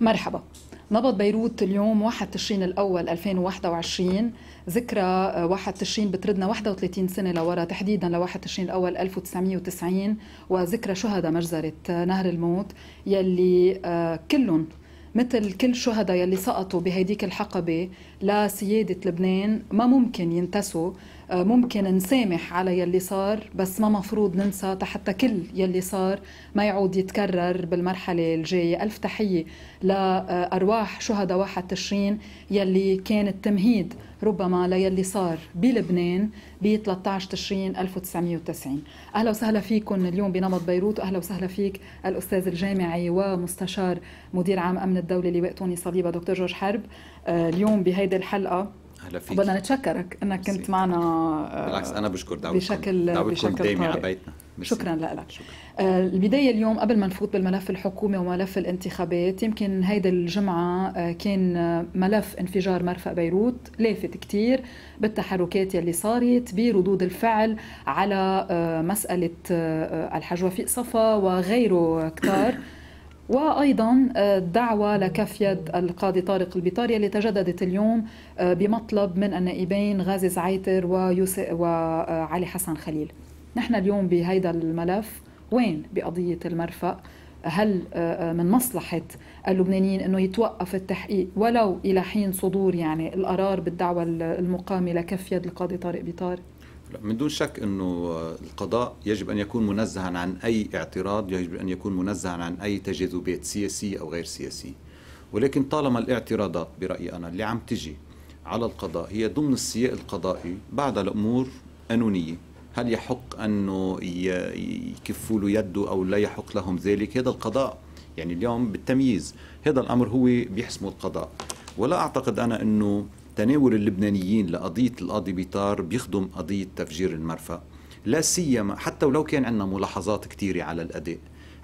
مرحبا نبض بيروت اليوم 1 تشرين الأول 2021 ذكرى 1 آه، تشرين بتردنا 31 سنة لورا تحديدا ل 1 تشرين الأول 1990 وذكرى شهداء مجزرة آه، نهر الموت يلي آه، كلهم مثل كل شهداء يلي سقطوا بهيديك الحقبة لسيادة لبنان ما ممكن ينتسوا آه، ممكن نسامح على يلي صار بس ما مفروض ننسى حتى كل يلي صار ما يعود يتكرر بالمرحلة الجاية ألف تحية لأرواح شهداء واحد تشرين يلي كان التمهيد ربما للي صار بلبنان ب 13 تشرين 1990 أهلا وسهلا فيكم اليوم بنمط بيروت وأهلا وسهلا فيك الأستاذ الجامعي ومستشار مدير عام أمن الدولة لواء توني صليبة دكتور جورج حرب آه، اليوم بهيدي الحلقة اهلا فيك بدنا نتشكرك انك كنت معنا آه، بالعكس انا بشكر دعوتكم بشكل بشكل دايمة على بيتنا شكرا لك شكرا. آه البداية اليوم قبل ما نفوت بالملف الحكومي وملف الانتخابات يمكن هيدا الجمعة آه كان آه، ملف انفجار مرفأ بيروت لافت كتير بالتحركات يلي صارت بردود الفعل على آه مسألة آه، الحاج وفيق صفا وغيره كتار وايضا الدعوه آه، لكف يد القاضي طارق البطاري اللي تجددت اليوم آه، بمطلب من النائبين غازي زعيتر وعلي آه، حسن خليل نحن اليوم بهيدا الملف وين بقضيه المرفأ هل من مصلحة اللبنانيين أنه يتوقف التحقيق ولو إلى حين صدور يعني القرار بالدعوة المقامة لكف يد القاضي طارق بطاري من دون شك انه القضاء يجب ان يكون منزها عن اي اعتراض، يجب ان يكون منزها عن اي تجاذبات سياسيه او غير سياسيه. ولكن طالما الاعتراضات برايي انا اللي عم تجي على القضاء هي ضمن السياق القضائي بعد الامور قانونيه، هل يحق انه يكفوا له يده او لا يحق لهم ذلك؟ هذا القضاء يعني اليوم بالتمييز، هذا الامر هو بيحسمه القضاء. ولا اعتقد انا انه تناول اللبنانيين لقضية القاضي بيطار بيخدم قضية تفجير المرفأ لا سيما حتى ولو كان عندنا ملاحظات كثيرة على الأداء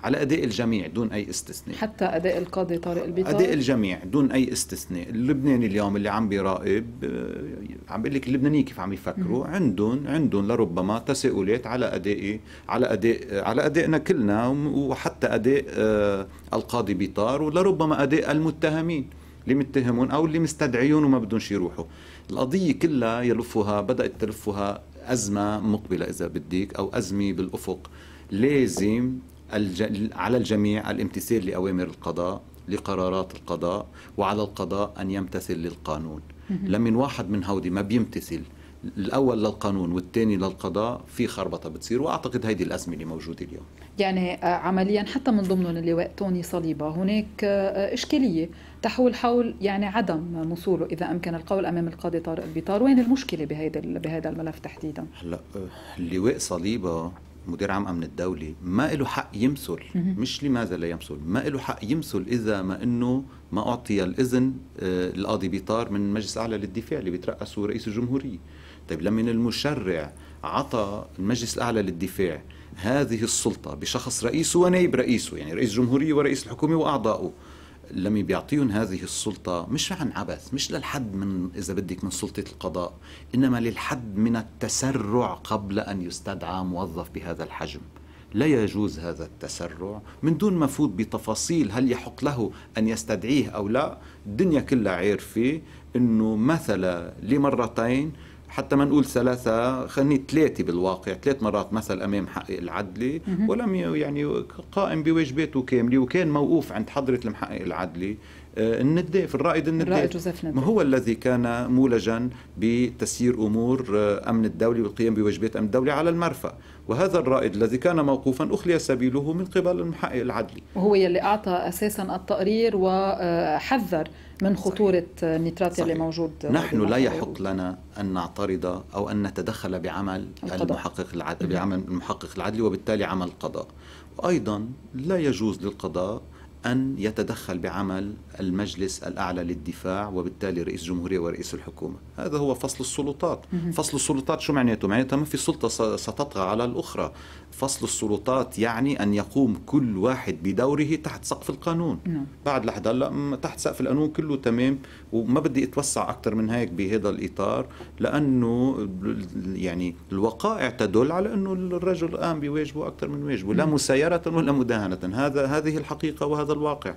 على أداء الجميع دون أي استثناء حتى أداء القاضي طارق البيطار أداء الجميع دون أي استثناء اللبناني اليوم اللي عم بيراقب آه، عم بقول لك اللبنانيين كيف عم يفكروا عندهم عندهم لربما تساؤلات على أدائي على أداء على أدائنا كلنا وحتى أداء آه، القاضي بيطار ولربما أداء المتهمين اللي متهمون او اللي مستدعيون وما بدهم يروحوا القضيه كلها يلفها بدات تلفها ازمه مقبله اذا بدك او ازمه بالافق لازم الج... على الجميع الامتثال لاوامر القضاء لقرارات القضاء وعلى القضاء ان يمتثل للقانون لمن واحد من هودي ما بيمتثل الاول للقانون والثاني للقضاء في خربطه بتصير واعتقد هيدي الازمه اللي موجوده اليوم يعني آه، عمليا حتى من ضمنهم اللواء توني صليبه هناك آه، اشكاليه تحول حول يعني عدم وصوله اذا امكن القول امام القاضي طارق البيطار وين المشكله بهيدا بهذا الملف تحديدا هلا اللواء آه، صليبه مدير عام امن الدوله ما له حق يمثل مش لماذا لا يمثل ما له حق يمثل اذا ما انه ما اعطي الاذن آه، القاضي بيطار من مجلس اعلى للدفاع اللي بيترأسه رئيس الجمهوريه طيب لما المشرع عطى المجلس الاعلى للدفاع هذه السلطه بشخص رئيسه ونائب رئيسه يعني رئيس الجمهوريه ورئيس الحكومه واعضائه لما بيعطيهم هذه السلطة مش عن عبث مش للحد من إذا بدك من سلطة القضاء إنما للحد من التسرع قبل أن يستدعى موظف بهذا الحجم لا يجوز هذا التسرع من دون ما فوت بتفاصيل هل يحق له أن يستدعيه أو لا الدنيا كلها عارفة أنه مثلا لمرتين حتى ما نقول ثلاثة خلني ثلاثة بالواقع ثلاث مرات مثل أمام حق العدلي ولم يعني قائم بواجباته كاملة وكان موقوف عند حضرة المحقق العدلي آه، النداف الرائد النداف الرائد ما هو الذي كان مولجا بتسيير امور آه، امن الدولي والقيام بواجبات امن الدولي على المرفأ وهذا الرائد الذي كان موقوفا اخلي سبيله من قبل المحقق العدلي وهو يلي اعطى اساسا التقرير وحذر من خطورة النترات اللي موجود نحن لا يحق لنا أن نعترض أو أن نتدخل بعمل القضاء. المحقق العدلي نعم. بعمل المحقق العدلي وبالتالي عمل القضاء وأيضا لا يجوز للقضاء أن يتدخل بعمل المجلس الأعلى للدفاع وبالتالي رئيس الجمهورية ورئيس الحكومة هذا هو فصل السلطات فصل السلطات شو معناته؟ معناته ما في سلطة ستطغى على الأخرى فصل السلطات يعني أن يقوم كل واحد بدوره تحت سقف القانون نعم. بعد لحد هلا تحت سقف القانون كله تمام وما بدي اتوسع اكثر من هيك بهذا الاطار لانه يعني الوقائع تدل على انه الرجل قام بواجبه اكثر من واجبه لا مسايره ولا مداهنه هذا هذه الحقيقه وهذا الواقع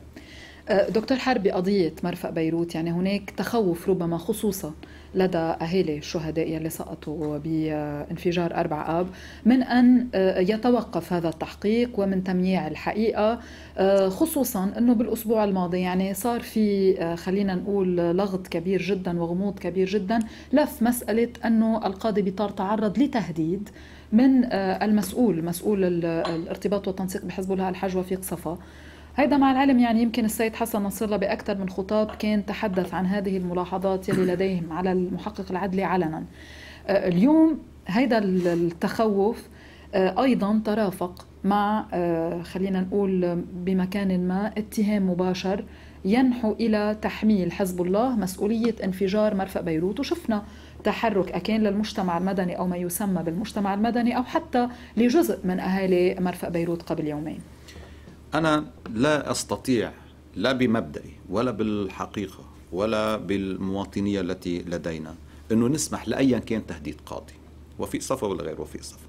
أه، دكتور حربي قضية مرفأ بيروت يعني هناك تخوف ربما خصوصا لدى أهالي الشهداء يلي سقطوا بانفجار 4 آب من أن آه، يتوقف هذا التحقيق ومن تمييع الحقيقة آه، خصوصا أنه بالأسبوع الماضي يعني صار في آه، خلينا نقول لغط كبير جدا وغموض كبير جدا لف مسألة أنه القاضي بيطار تعرض لتهديد من المسؤول مسؤول الارتباط والتنسيق بحزب الله الحاج وفيق صفا هيدا مع العلم يعني يمكن السيد حسن نصر الله بأكثر من خطاب كان تحدث عن هذه الملاحظات يلي لديهم على المحقق العدلي علنا آه، اليوم هيدا التخوف آه، أيضا ترافق مع آه، خلينا نقول بمكان ما اتهام مباشر ينحو إلى تحميل حزب الله مسؤولية انفجار مرفأ بيروت وشفنا تحرك أكان للمجتمع المدني أو ما يسمى بالمجتمع المدني أو حتى لجزء من أهالي مرفأ بيروت قبل يومين أنا لا أستطيع لا بمبدئي ولا بالحقيقة ولا بالمواطنية التي لدينا أنه نسمح لأيا كان تهديد قاضي وفي صفة ولا غير وفي صفة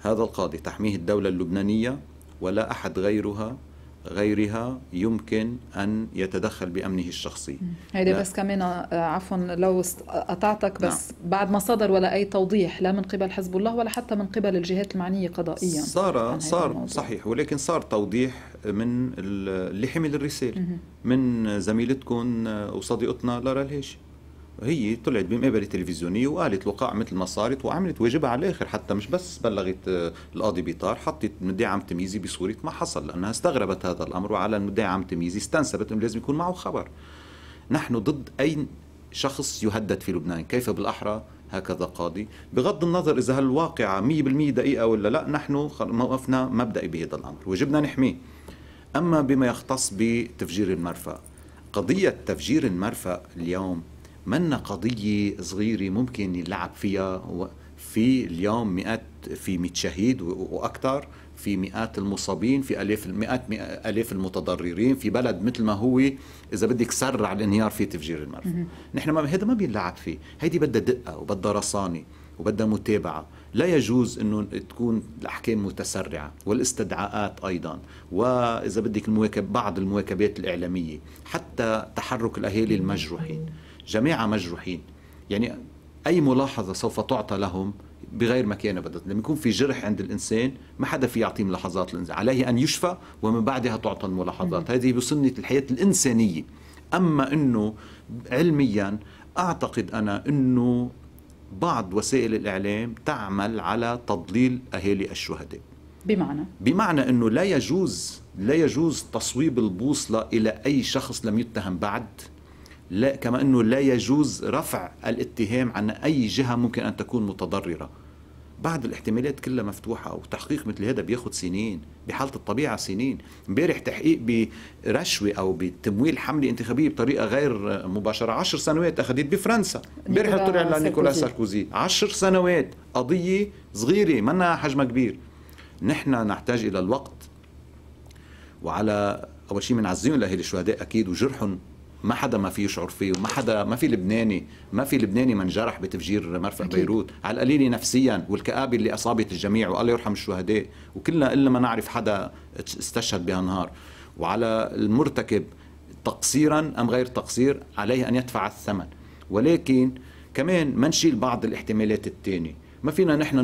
هذا القاضي تحميه الدولة اللبنانية ولا أحد غيرها غيرها يمكن أن يتدخل بأمنه الشخصي هذه بس كمان آه، عفوا لو قطعتك بس نعم. بعد ما صدر ولا أي توضيح لا من قبل حزب الله ولا حتى من قبل الجهات المعنية قضائيا صار صار الموضوع. صحيح ولكن صار توضيح من اللي حمل الرسالة من زميلتكم آه، وصديقتنا لارا الهاشي هي طلعت بمقابله تلفزيونيه وقالت الوقائع مثل ما صارت وعملت واجبها على الاخر حتى مش بس بلغت آه، القاضي بيطار حطت مدعي عام تمييزي بصوره ما حصل لانها استغربت هذا الامر وعلى المدعي عام تمييزي استنسبت انه لازم يكون معه خبر نحن ضد اي شخص يهدد في لبنان كيف بالاحرى هكذا قاضي بغض النظر اذا هالواقعه 100% دقيقه ولا لا نحن موقفنا مبدئي بهذا الامر وجبنا نحميه اما بما يختص بتفجير المرفأ قضيه تفجير المرفأ اليوم منا قضية صغيرة ممكن يلعب فيها في اليوم مئات في 100 شهيد واكثر في مئات المصابين في الاف مئات الاف المتضررين في بلد مثل ما هو اذا بدك سرع الانهيار في تفجير المرفأ نحن ما هذا ما بينلعب فيه هيدي بدها دقه وبدها رصانه وبدها متابعه لا يجوز انه تكون الاحكام متسرعه والاستدعاءات ايضا واذا بدك المواكب بعض المواكبات الاعلاميه حتى تحرك الاهالي المجروحين جماعة مجروحين يعني أي ملاحظة سوف تعطى لهم بغير مكانة بدت لما يكون في جرح عند الإنسان ما حدا في يعطيه ملاحظات الإنسان عليه أن يشفى ومن بعدها تعطى الملاحظات هذه بسنة الحياة الإنسانية أما أنه علميا أعتقد أنا أنه بعض وسائل الإعلام تعمل على تضليل أهالي الشهداء بمعنى بمعنى أنه لا يجوز لا يجوز تصويب البوصلة إلى أي شخص لم يتهم بعد لا كما انه لا يجوز رفع الاتهام عن اي جهه ممكن ان تكون متضرره بعد الاحتمالات كلها مفتوحة وتحقيق مثل هذا بياخد سنين بحالة الطبيعة سنين امبارح تحقيق برشوة أو بتمويل حملة انتخابية بطريقة غير مباشرة عشر سنوات أخذت بفرنسا امبارح طلع لنيكولا ساركوزي عشر سنوات قضية صغيرة منا حجمها كبير نحن نحتاج إلى الوقت وعلى أول شيء بنعزيهم لأهل الشهداء أكيد وجرحهم ما حدا ما في يشعر فيه وما حدا ما في لبناني ما في لبناني ما انجرح بتفجير مرفق أكيد. بيروت على القليل نفسيا والكآبة اللي أصابت الجميع والله يرحم الشهداء وكلنا إلا ما نعرف حدا استشهد بهالنهار وعلى المرتكب تقصيرا أم غير تقصير عليه أن يدفع الثمن ولكن كمان ما نشيل بعض الاحتمالات الثانية ما فينا نحن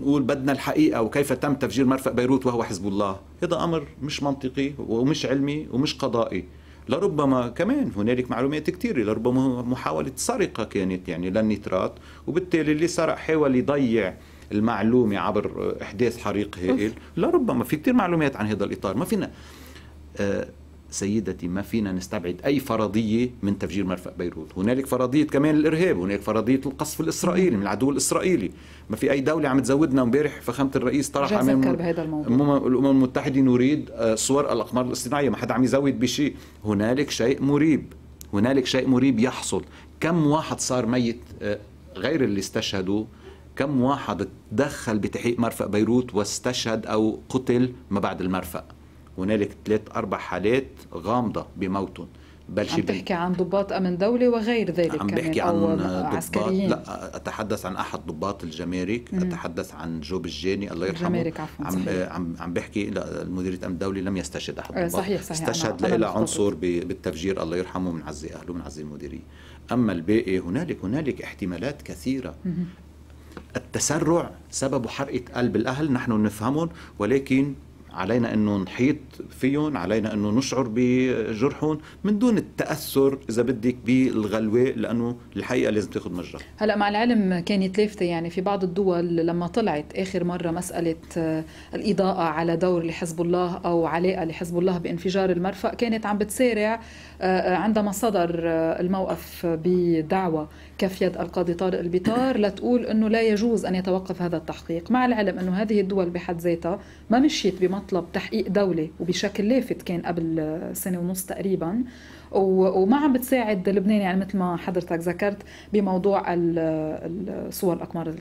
نقول بدنا الحقيقة وكيف تم تفجير مرفق بيروت وهو حزب الله هذا أمر مش منطقي ومش علمي ومش قضائي لربما كمان هنالك معلومات كثيره لربما محاوله سرقه كانت يعني للنترات وبالتالي اللي سرق حاول يضيع المعلومه عبر احداث حريق هائل لربما في كثير معلومات عن هذا الاطار ما فينا آه سيدتي ما فينا نستبعد أي فرضية من تفجير مرفأ بيروت هنالك فرضية كمان الإرهاب هنالك فرضية القصف الإسرائيلي من العدو الإسرائيلي ما في أي دولة عم تزودنا امبارح فخامة الرئيس طرح أمام أمم الأمم المتحدة نريد آه، صور الأقمار الاصطناعية ما حدا عم يزود بشيء هنالك شيء مريب هنالك شيء مريب يحصل كم واحد صار ميت آه، غير اللي استشهدوا كم واحد تدخل بتحقيق مرفأ بيروت واستشهد أو قتل ما بعد المرفأ هنالك ثلاث أربع حالات غامضة بموتهم بل عم تحكي عن ضباط امن دولة وغير ذلك عم بحكي عن ضباط عسكريين. لا اتحدث عن احد ضباط الجمارك مم. اتحدث عن جوب الجاني الله يرحمه الجمارك عفوا عم عم عم بحكي لا مديريه امن دولي لم يستشهد احد الضباط آه، صحيح صحيح استشهد لها عنصر بالتفجير الله يرحمه من عزي اهله من عزي المديريه اما الباقي هنالك هنالك احتمالات كثيره مم. التسرع سبب حرقه قلب الاهل نحن نفهمهم ولكن علينا أنه نحيط فيهم علينا أنه نشعر بجرحهم من دون التأثر إذا بدك بالغلوة لأنه الحقيقة لازم تاخذ مجرى هلا مع العلم كانت لافتة يعني في بعض الدول لما طلعت آخر مرة مسألة آه، الإضاءة على دور لحزب الله أو علاقة لحزب الله بانفجار المرفأ كانت عم بتسارع آه، آه، عندما صدر الموقف بدعوة كفيت القاضي طارق البطار لتقول أنه لا يجوز أن يتوقف هذا التحقيق مع العلم أنه هذه الدول بحد ذاتها ما مشيت بمطلب مطلب تحقيق دولة وبشكل لافت كان قبل سنة ونص تقريبا وما عم بتساعد لبنان يعني مثل ما حضرتك ذكرت بموضوع الصور الأقمار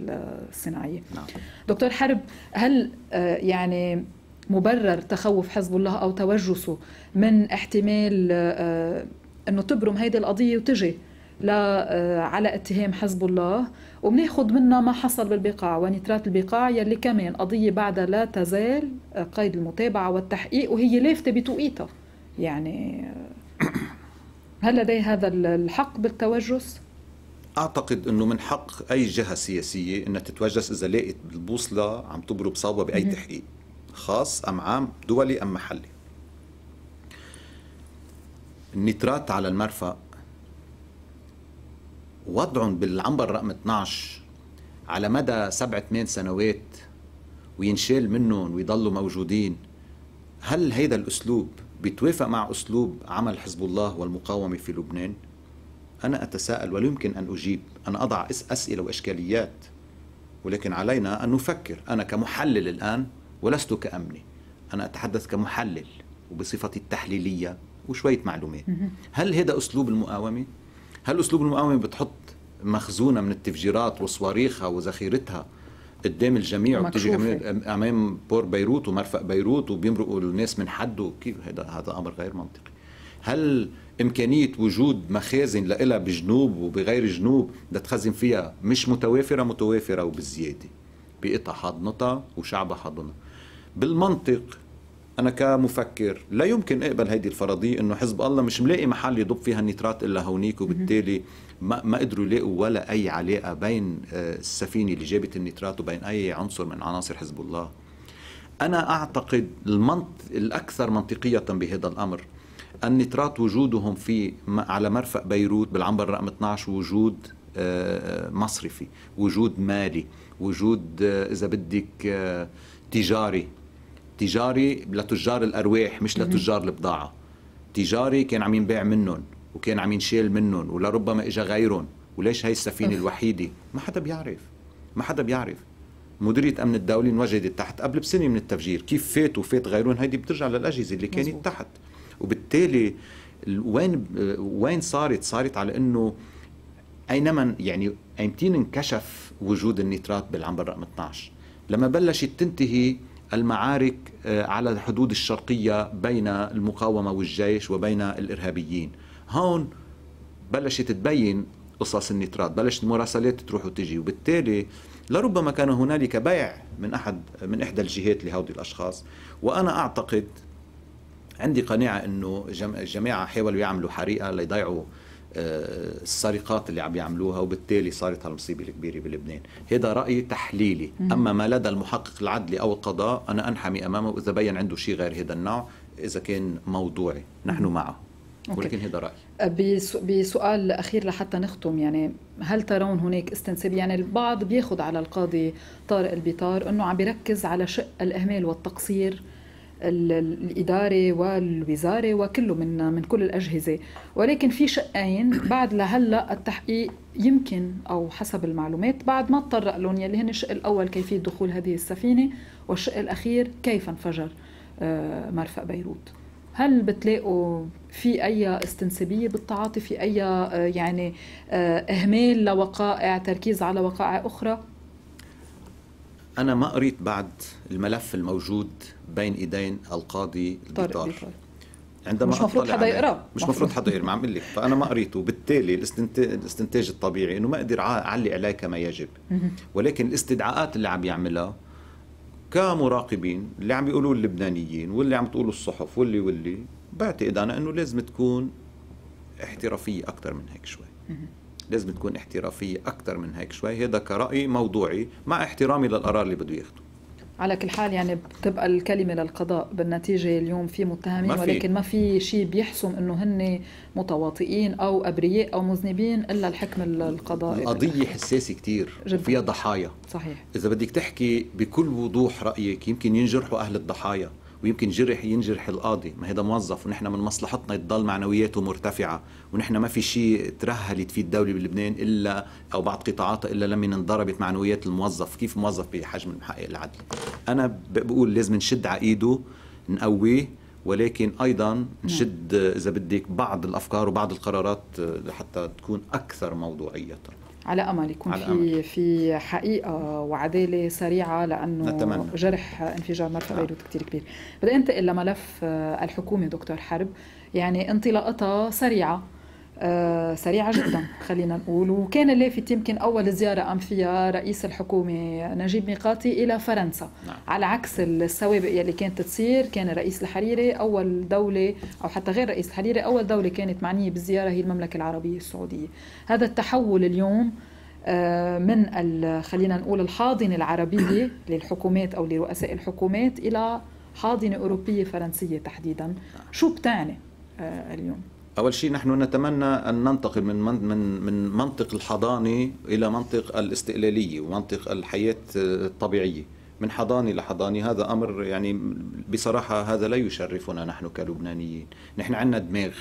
الصناعية نعم. دكتور حرب هل آه، يعني مبرر تخوف حزب الله أو توجسه من احتمال آه، آه، أنه تبرم هيدي القضية وتجي لا على اتهام حزب الله وبناخذ منها ما حصل بالبقاع ونترات البقاع يلي كمان قضيه بعدها لا تزال قيد المتابعه والتحقيق وهي لافته بتوقيتها يعني هل لدي هذا الحق بالتوجس؟ اعتقد انه من حق اي جهه سياسيه انها تتوجس اذا لقت بالبوصله عم تضرب صوبه باي مم. تحقيق خاص ام عام دولي ام محلي النترات على المرفأ وضعهم بالعنبر رقم 12 على مدى سبع ثمان سنوات وينشال منهم ويضلوا موجودين هل هيدا الأسلوب بيتوافق مع أسلوب عمل حزب الله والمقاومة في لبنان؟ أنا أتساءل ولا يمكن أن أجيب أنا أضع أسئلة وإشكاليات ولكن علينا أن نفكر أنا كمحلل الآن ولست كأمني أنا أتحدث كمحلل وبصفتي التحليلية وشوية معلومات هل هذا أسلوب المقاومة؟ هل اسلوب المقاومه بتحط مخزونه من التفجيرات وصواريخها وذخيرتها قدام الجميع وبتجي امام بور بيروت ومرفق بيروت وبيمرقوا الناس من حده كيف هذا هذا امر غير منطقي هل إمكانية وجود مخازن لها بجنوب وبغير جنوب بدها تخزن فيها مش متوافرة متوافرة وبالزيادة بقطع حاضنتها وشعبها حاضنها بالمنطق انا كمفكر لا يمكن اقبل هذه الفرضيه انه حزب الله مش ملاقي محل يضب فيها النيترات الا هونيك وبالتالي ما ما قدروا يلاقوا ولا اي علاقه بين آه، السفينه اللي جابت النيترات وبين اي عنصر من عناصر حزب الله انا اعتقد المنط الاكثر منطقيه بهذا الامر النيترات وجودهم في على مرفق بيروت بالعنبر رقم 12 وجود آه، مصرفي وجود مالي وجود آه، اذا بدك تجاري تجاري لتجار الارواح مش لتجار البضاعه تجاري كان عم ينباع منهم وكان عم ينشال منهم ولربما اجى غيرهم وليش هاي السفينه الوحيده ما حدا بيعرف ما حدا بيعرف مديرية أمن الدولة انوجدت تحت قبل بسنة من التفجير كيف فات وفات غيرهم هيدي بترجع للأجهزة اللي كانت مزبوط. تحت وبالتالي وين وين صارت صارت على أنه أينما يعني أيمتين انكشف وجود النترات بالعنبر رقم 12 لما بلشت تنتهي المعارك آه، على الحدود الشرقية بين المقاومة والجيش وبين الإرهابيين هون بلشت تبين قصص النترات بلشت المراسلات تروح وتجي وبالتالي لربما كان هنالك بيع من أحد من إحدى الجهات لهؤلاء الأشخاص وأنا أعتقد عندي قناعة أنه الجماعة حاولوا يعملوا حريقة ليضيعوا السرقات اللي عم يعملوها وبالتالي صارت هالمصيبه الكبيره بلبنان هذا راي تحليلي اما ما لدى المحقق العدلي او القضاء انا انحمي امامه واذا بين عنده شيء غير هذا النوع اذا كان موضوعي نحن معه ولكن هذا رايي أه، بسؤال اخير لحتى نختم يعني هل ترون هناك استنساب يعني البعض بياخذ على القاضي طارق البيطار انه عم بيركز على شق الاهمال والتقصير الإداري والوزاري وكله من من كل الأجهزة ولكن في شقين بعد لهلا التحقيق يمكن أو حسب المعلومات بعد ما تطرق لهم يلي هن الشق الأول كيفية دخول هذه السفينة والشق الأخير كيف انفجر آه، مرفأ بيروت هل بتلاقوا في اي استنسابيه بالتعاطي في اي آه، يعني آه، اهمال لوقائع تركيز على وقائع اخرى انا ما قريت بعد الملف الموجود بين ايدين القاضي البيطار عندما مش مفروض حدا يقراه مش مفروض حدا يقراه عم لك فانا ما قريته بالتالي الاستنتاج الطبيعي انه ما اقدر اعلق عليه كما يجب ولكن الاستدعاءات اللي عم يعملها كمراقبين اللي عم بيقولوا اللبنانيين واللي عم تقولوا الصحف واللي واللي بعتقد انا انه لازم تكون احترافيه اكثر من هيك شوي لازم تكون احترافيه اكثر من هيك شوي هذا كراي موضوعي مع احترامي للقرار اللي بده ياخذه على كل حال يعني بتبقى الكلمه للقضاء بالنتيجه اليوم في متهمين ما ولكن ما في شيء بيحسم انه هن متواطئين او ابرياء او مذنبين الا الحكم القضائي القضيه حساسه كثير وفيها ضحايا صحيح اذا بدك تحكي بكل وضوح رايك يمكن ينجرحوا اهل الضحايا ويمكن جرح ينجرح القاضي ما هذا موظف ونحن من مصلحتنا يضل معنوياته مرتفعة ونحن ما في شيء ترهلت فيه الدولة بلبنان إلا أو بعض قطاعاتها إلا لما انضربت معنويات الموظف كيف موظف بحجم المحقق العدل أنا بقول لازم نشد على إيده نقويه ولكن ايضا نعم. نشد اذا بدك بعض الافكار وبعض القرارات لحتى تكون اكثر موضوعيه على امل يكون على في أمل. في حقيقه وعداله سريعه لانه نتمنى. جرح انفجار مرفأ نعم. بيروت كثير كبير بدي انتقل لملف آه، الحكومه دكتور حرب يعني انطلاقتها سريعه آه، سريعة جدا خلينا نقول وكان اللافت يمكن أول زيارة قام فيها رئيس الحكومة نجيب ميقاتي إلى فرنسا نعم. على عكس السوابق يلي كانت تصير كان رئيس الحريري أول دولة أو حتى غير رئيس الحريري أول دولة كانت معنية بالزيارة هي المملكة العربية السعودية هذا التحول اليوم آه، من خلينا نقول الحاضنة العربية للحكومات أو لرؤساء الحكومات إلى حاضنة أوروبية فرنسية تحديدا نعم. شو بتعني آه، اليوم؟ أول شيء نحن نتمنى أن ننتقل من من من منطق الحضانة إلى منطق الاستقلالية ومنطق الحياة الطبيعية من حضانة لحضانة هذا أمر يعني بصراحة هذا لا يشرفنا نحن كلبنانيين نحن عندنا دماغ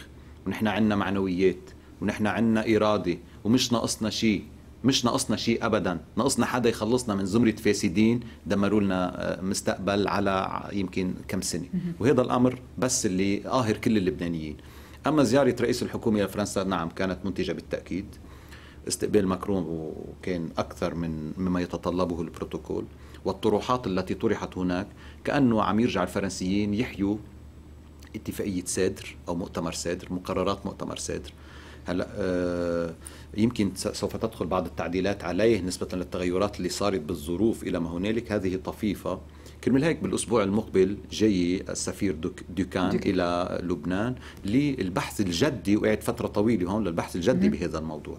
ونحن عندنا معنويات ونحن عندنا إرادة ومش ناقصنا شيء مش ناقصنا شيء ابدا ناقصنا حدا يخلصنا من زمره فاسدين دمروا لنا آه، مستقبل على يمكن كم سنه وهذا الامر بس اللي قاهر كل اللبنانيين أما زيارة رئيس الحكومة لفرنسا نعم كانت منتجة بالتأكيد استقبال مكرون وكان أكثر من مما يتطلبه البروتوكول والطروحات التي طرحت هناك كأنه عم يرجع الفرنسيين يحيوا اتفاقية سادر أو مؤتمر سادر مقررات مؤتمر سادر هلا آه يمكن سوف تدخل بعض التعديلات عليه نسبة للتغيرات اللي صارت بالظروف إلى ما هنالك هذه طفيفة كرمال هيك بالاسبوع المقبل جاي السفير دوكان دوك. الى لبنان للبحث الجدي وقعد فتره طويله هون للبحث الجدي بهذا الموضوع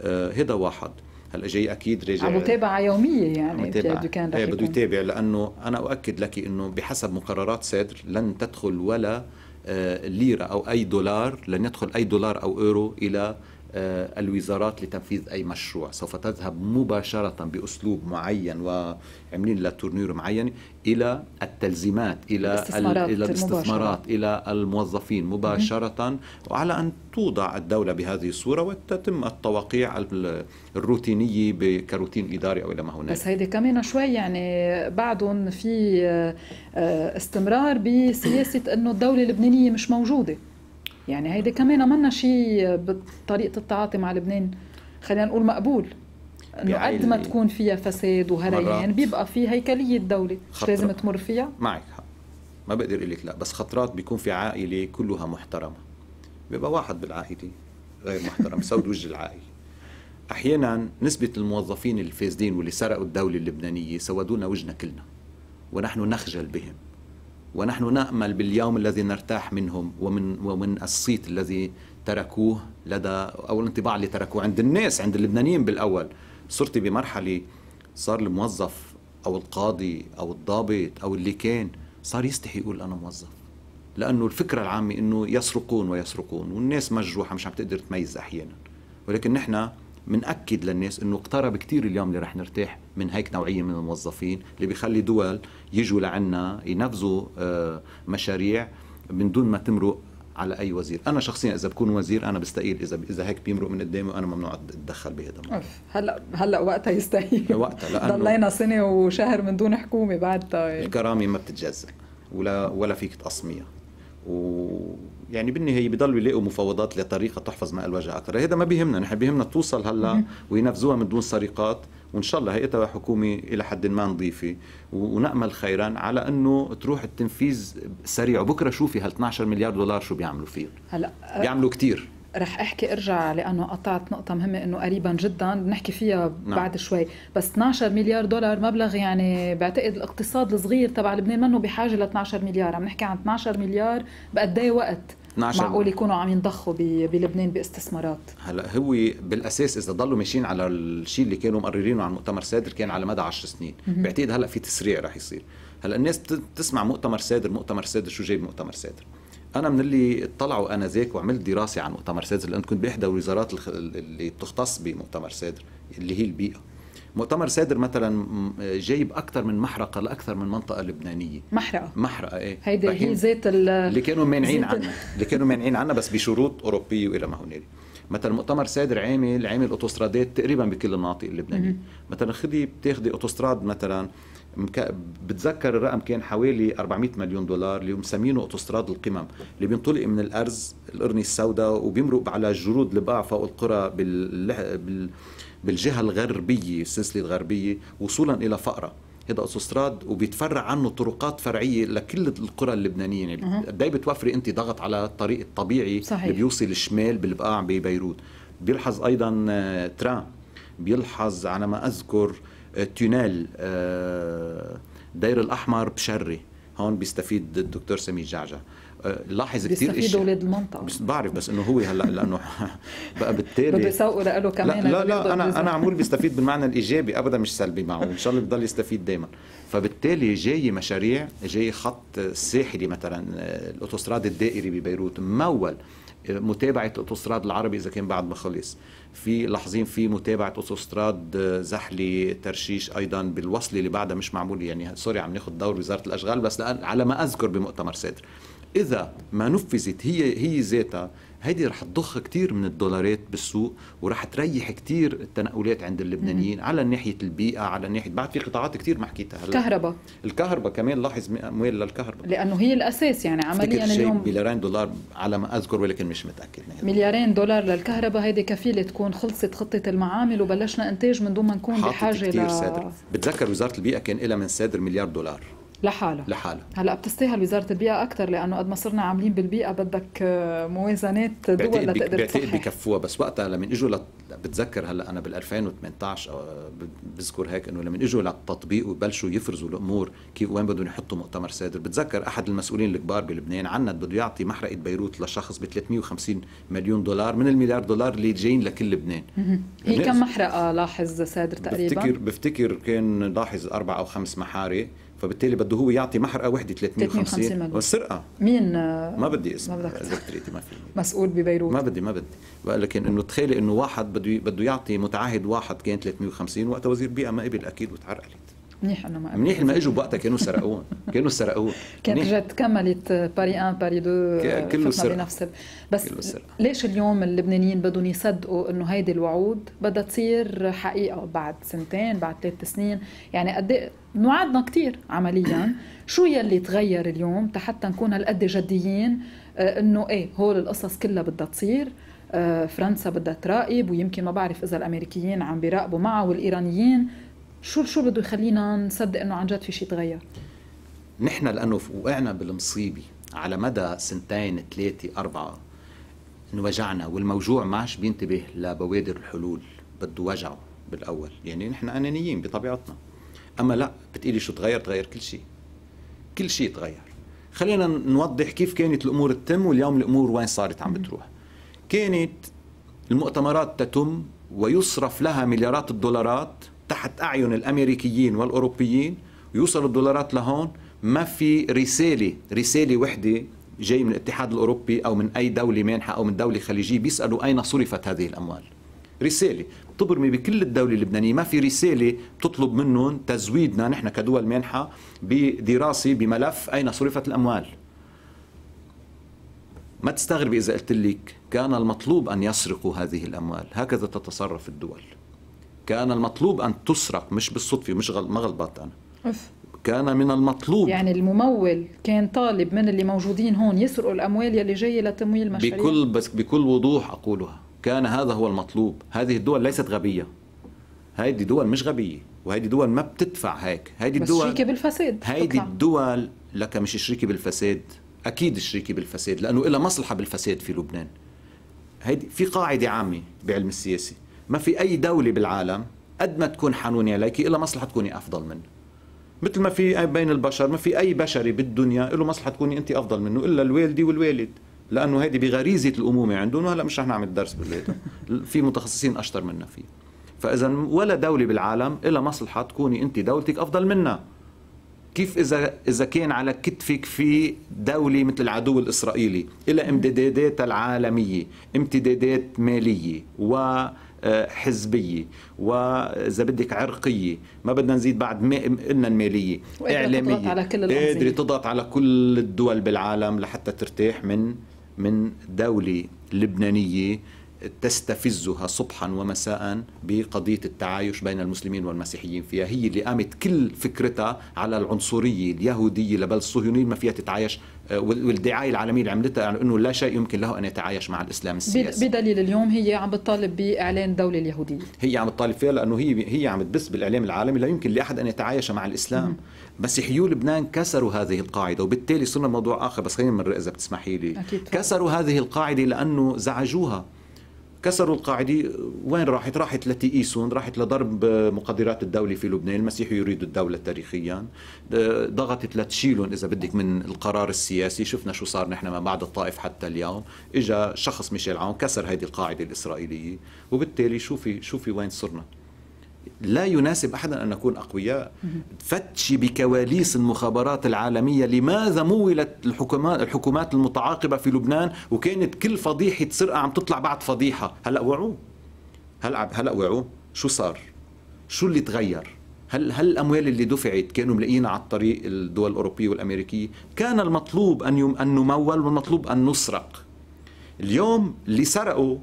آه، هذا واحد هلا جاي اكيد رجع متابعه يوميه يعني متابعة. دوكان إيه، رح بده يتابع لانه انا اؤكد لك انه بحسب مقررات صدر لن تدخل ولا آه، ليره او اي دولار لن يدخل اي دولار او اورو الى آه، الوزارات لتنفيذ أي مشروع سوف تذهب مباشرة بأسلوب معين وعاملين لها تورنير معين إلى التلزيمات إلى الاستثمارات, إلى, الاستثمارات إلى الموظفين مباشرة وعلى أن توضع الدولة بهذه الصورة وتتم التوقيع الروتينية كروتين إداري أو إلى ما هنالك بس هيدي كمان شوي يعني بعدهم في آه، آه، استمرار بسياسة أنه الدولة اللبنانية مش موجودة يعني هيدا كمان منا شيء بطريقه التعاطي مع لبنان خلينا نقول مقبول انه قد ما تكون فيها فساد وهريان بيبقى في هيكليه الدوله مش لازم تمر فيها معك حق ما بقدر اقول لك لا بس خطرات بيكون في عائله كلها محترمه بيبقى واحد بالعائله غير محترم سود وجه العائله احيانا نسبه الموظفين الفاسدين واللي سرقوا الدوله اللبنانيه سودونا وجهنا كلنا ونحن نخجل بهم ونحن نأمل باليوم الذي نرتاح منهم ومن ومن الصيت الذي تركوه لدى او الانطباع اللي تركوه عند الناس عند اللبنانيين بالاول صرت بمرحله صار الموظف او القاضي او الضابط او اللي كان صار يستحي يقول انا موظف لانه الفكره العامه انه يسرقون ويسرقون والناس مجروحه مش عم تقدر تميز احيانا ولكن نحن بنأكد للناس انه اقترب كثير اليوم اللي رح نرتاح من هيك نوعيه من الموظفين اللي بيخلي دول يجوا لعنا ينفذوا آه، مشاريع من دون ما تمرق على اي وزير انا شخصيا اذا بكون وزير انا بستقيل اذا اذا هيك بيمرق من قدامي وانا ممنوع اتدخل بهذا الموضوع هلا هلا وقتها يستقيل وقتها لانه ضلينا سنه وشهر من دون حكومه بعد طيب. الكرامه ما بتتجزا ولا ولا فيك تقسميها و يعني بالنهايه بضلوا يلاقوا مفاوضات لطريقه تحفظ ماء الوجه اكثر، هذا ما بيهمنا، نحن بيهمنا توصل هلا وينفذوها من دون سرقات، وان شاء الله هيئتها حكومه الى حد ما نظيفه ونامل خيرا على انه تروح التنفيذ سريع وبكره شوفي هال 12 مليار دولار شو بيعملوا فيه هلا بيعملوا كثير رح احكي ارجع لانه قطعت نقطه مهمه انه قريبا جدا بنحكي فيها نعم. بعد شوي بس 12 مليار دولار مبلغ يعني بعتقد الاقتصاد الصغير تبع لبنان منه بحاجه ل 12 مليار عم نحكي عن 12 مليار بقد ايه وقت 12 معقول يكونوا عم ينضخوا بلبنان باستثمارات هلا هو بالاساس اذا ضلوا ماشيين على الشيء اللي كانوا مقررينه على مؤتمر سادر كان على مدى 10 سنين بعتقد هلا في تسريع رح يصير هلا الناس بتسمع مؤتمر سادر مؤتمر سادر شو جايب مؤتمر سادر انا من اللي طلعوا انا ذاك وعملت دراسه عن مؤتمر سادر لان كنت باحدى الوزارات اللي بتختص بمؤتمر سادر اللي هي البيئه مؤتمر سادر مثلا جايب اكثر من محرقه لاكثر من منطقه لبنانيه محرقه محرقه ايه هيدي هي ذات اللي كانوا مانعين عنا اللي كانوا مانعين عنا بس بشروط اوروبيه والى ما هنالك مثلا مؤتمر سادر عامل عامل اوتوسترادات تقريبا بكل المناطق اللبنانيه مثلا خدي بتاخدي اوتوستراد مثلا بتذكر الرقم كان حوالي 400 مليون دولار اللي مسمينه اوتوستراد القمم اللي بينطلق من الارز القرني السوداء وبيمرق على جرود اللي بقع فوق القرى بال... بالجهه الغربيه السلسله الغربيه وصولا الى فقره هذا اوتوستراد وبيتفرع عنه طرقات فرعيه لكل القرى اللبنانيه يعني قد ايه بتوفري انت ضغط على الطريق الطبيعي صحيح. اللي بيوصل الشمال بالبقاع ببيروت بيلحظ ايضا آه، ترا بيلحظ على ما اذكر تونيل آه، دير الاحمر بشري هون بيستفيد الدكتور سمي جعجع آه، لاحظ كثير اشياء بيستفيدوا اولاد المنطقه بس بعرف بس انه هو هلا لانه بقى بالتالي بده يسوقوا له كمان لا لا, لا انا انا عم بقول بيستفيد بالمعنى الايجابي ابدا مش سلبي معه ان شاء الله بضل يستفيد دائما فبالتالي جاي مشاريع جاي خط الساحلي مثلا آه، الاوتوستراد الدائري ببيروت مول متابعه اوتوستراد العربي اذا كان بعد ما خلص في لاحظين في متابعه اوتوستراد آه، زحلي ترشيش ايضا بالوصل اللي بعدها مش معمول يعني سوري عم ناخذ دور وزاره الاشغال بس على ما اذكر بمؤتمر سادر اذا ما نفذت هي هي ذاتها هيدي رح تضخ كثير من الدولارات بالسوق ورح تريح كثير التنقلات عند اللبنانيين على ناحيه البيئه على ناحيه بعد في قطاعات كثير ما حكيتها هلا الكهرباء الكهرباء كمان لاحظ اموال للكهرباء لانه هي الاساس يعني عمليا اليوم مليارين دولار على ما اذكر ولكن مش متاكد مليارين دولار للكهرباء هيدي كفيله تكون خلصت خطه المعامل وبلشنا انتاج من دون ما نكون بحاجه كتير ل... سادر. بتذكر وزاره البيئه كان لها من سادر مليار دولار لحالها لحالها هلا بتستاهل وزاره البيئه اكثر لانه قد ما صرنا عاملين بالبيئه بدك آه، موازنات دول لتقدر بعتقد بكفوها بس وقتها لما اجوا لت... بتذكر هلا انا بال 2018 أو بذكر هيك انه لما اجوا للتطبيق وبلشوا يفرزوا الامور كيف وين بدهم يحطوا مؤتمر سادر بتذكر احد المسؤولين الكبار بلبنان عند بده يعطي محرقه بيروت لشخص ب 350 مليون دولار من المليار دولار اللي جايين لكل لبنان هي كم محرقه لاحظ سادر تقريبا بفتكر بفتكر كان لاحظ اربع او خمس محارق فبالتالي بده هو يعطي محرقه وحده 350 والسرقه مين ما بدي اسم ما بدك ما في مسؤول ببيروت ما بدي ما بدي بقول لك انه تخيلي انه واحد بده بده يعطي متعهد واحد كان 350 وقتها وزير بيئه ما قبل اكيد وتعرقلت منيح انه ما منيح ما اجوا بوقتها كانوا سرقوهم كانوا سرقوهم كانت رجعت كملت باري 1 باري 2 كله سرق بنفس ال... بس كله سرق. ليش اليوم اللبنانيين بدهم يصدقوا انه هيدي الوعود بدها تصير حقيقه بعد سنتين بعد ثلاث سنين يعني قد إيه نوعدنا كثير عمليا شو يلي تغير اليوم حتى نكون هالقد جديين آه، انه ايه هول القصص كلها بدها تصير آه، فرنسا بدها تراقب ويمكن ما بعرف اذا الامريكيين عم بيراقبوا معها والايرانيين شو شو بده يخلينا نصدق انه عن جد في شيء تغير؟ نحن لانه وقعنا بالمصيبه على مدى سنتين ثلاثه اربعه انوجعنا والموجوع ما عادش بينتبه لبوادر الحلول بده وجعه بالاول يعني نحن انانيين بطبيعتنا اما لا بتقولي شو تغير تغير كل شيء كل شيء تغير خلينا نوضح كيف كانت الامور تتم واليوم الامور وين صارت عم بتروح كانت المؤتمرات تتم ويصرف لها مليارات الدولارات تحت أعين الأمريكيين والأوروبيين يوصل الدولارات لهون ما في رسالة رسالة وحدة جاي من الاتحاد الأوروبي أو من أي دولة مانحة أو من دولة خليجية بيسألوا أين صرفت هذه الأموال رسالة بتبرمي بكل الدولة اللبنانية ما في رسالة بتطلب منهم تزويدنا نحن كدول مانحة بدراسة بملف أين صرفت الأموال ما تستغربي إذا قلت لك كان المطلوب أن يسرقوا هذه الأموال هكذا تتصرف الدول كان المطلوب أن تسرق مش بالصدفة مش غل... ما غلطت أنا أف. كان من المطلوب يعني الممول كان طالب من اللي موجودين هون يسرقوا الأموال يلي جاية لتمويل مشاريع بكل بس بكل وضوح أقولها كان هذا هو المطلوب هذه الدول ليست غبية هذه دول مش غبية وهذه دول ما بتدفع هيك هذه الدول شريكة بالفساد هذه الدول لك مش شريكة بالفساد أكيد شريكة بالفساد لأنه لها مصلحة بالفساد في لبنان هيدي في قاعدة عامة بعلم السياسة ما في أي دولة بالعالم قد ما تكون حنونة عليك إلا مصلحة تكوني أفضل منه مثل ما في بين البشر ما في أي بشري بالدنيا له مصلحة تكوني أنت أفضل منه إلا الوالدة والوالد لأنه هذه بغريزة الأمومة عندهم وهلا مش رح نعمل درس بالليل في متخصصين أشطر منا فيه فإذا ولا دولة بالعالم إلا مصلحة تكوني أنت دولتك أفضل منا كيف إذا إذا كان على كتفك في دولة مثل العدو الإسرائيلي إلى امتداداتها العالمية امتدادات مالية و حزبيه واذا بدك عرقيه ما بدنا نزيد بعد قلنا الماليه اعلاميه قادره تضغط على كل الدول بالعالم لحتى ترتاح من من دوله لبنانيه تستفزها صبحا ومساء بقضية التعايش بين المسلمين والمسيحيين فيها هي اللي قامت كل فكرتها على العنصرية اليهودية لبل الصهيونية ما فيها تتعايش آه، والدعاية العالمية اللي عملتها على يعني أنه لا شيء يمكن له أن يتعايش مع الإسلام السياسي بدليل اليوم هي عم بتطالب بإعلان دولة اليهودية هي عم بتطالب فيها لأنه هي هي عم تبث بالإعلام العالمي لا يمكن لأحد أن يتعايش مع الإسلام م. مسيحيو لبنان كسروا هذه القاعدة وبالتالي صرنا موضوع آخر بس خلينا من إذا بتسمحي لي أكيد كسروا هذه القاعدة لأنه زعجوها كسروا القاعدة وين راحت؟ راحت راحت إيسون راحت لضرب مقدرات الدولة في لبنان المسيح يريد الدولة تاريخيا ضغطت لتشيلهم إذا بدك من القرار السياسي شفنا شو صار نحن ما بعد الطائف حتى اليوم إجا شخص ميشيل عون كسر هذه القاعدة الإسرائيلية وبالتالي شوفي شوفي وين صرنا لا يناسب أحدا أن نكون أقوياء فتشي بكواليس المخابرات العالمية لماذا مولت الحكومات, الحكومات المتعاقبة في لبنان وكانت كل فضيحة سرقة عم تطلع بعد فضيحة هلأ وعوا هلأ, هلأ وعوا شو صار شو اللي تغير هل هل الاموال اللي دفعت كانوا ملاقيين على الطريق الدول الاوروبيه والامريكيه؟ كان المطلوب ان يم ان نمول والمطلوب ان نسرق. اليوم اللي سرقوا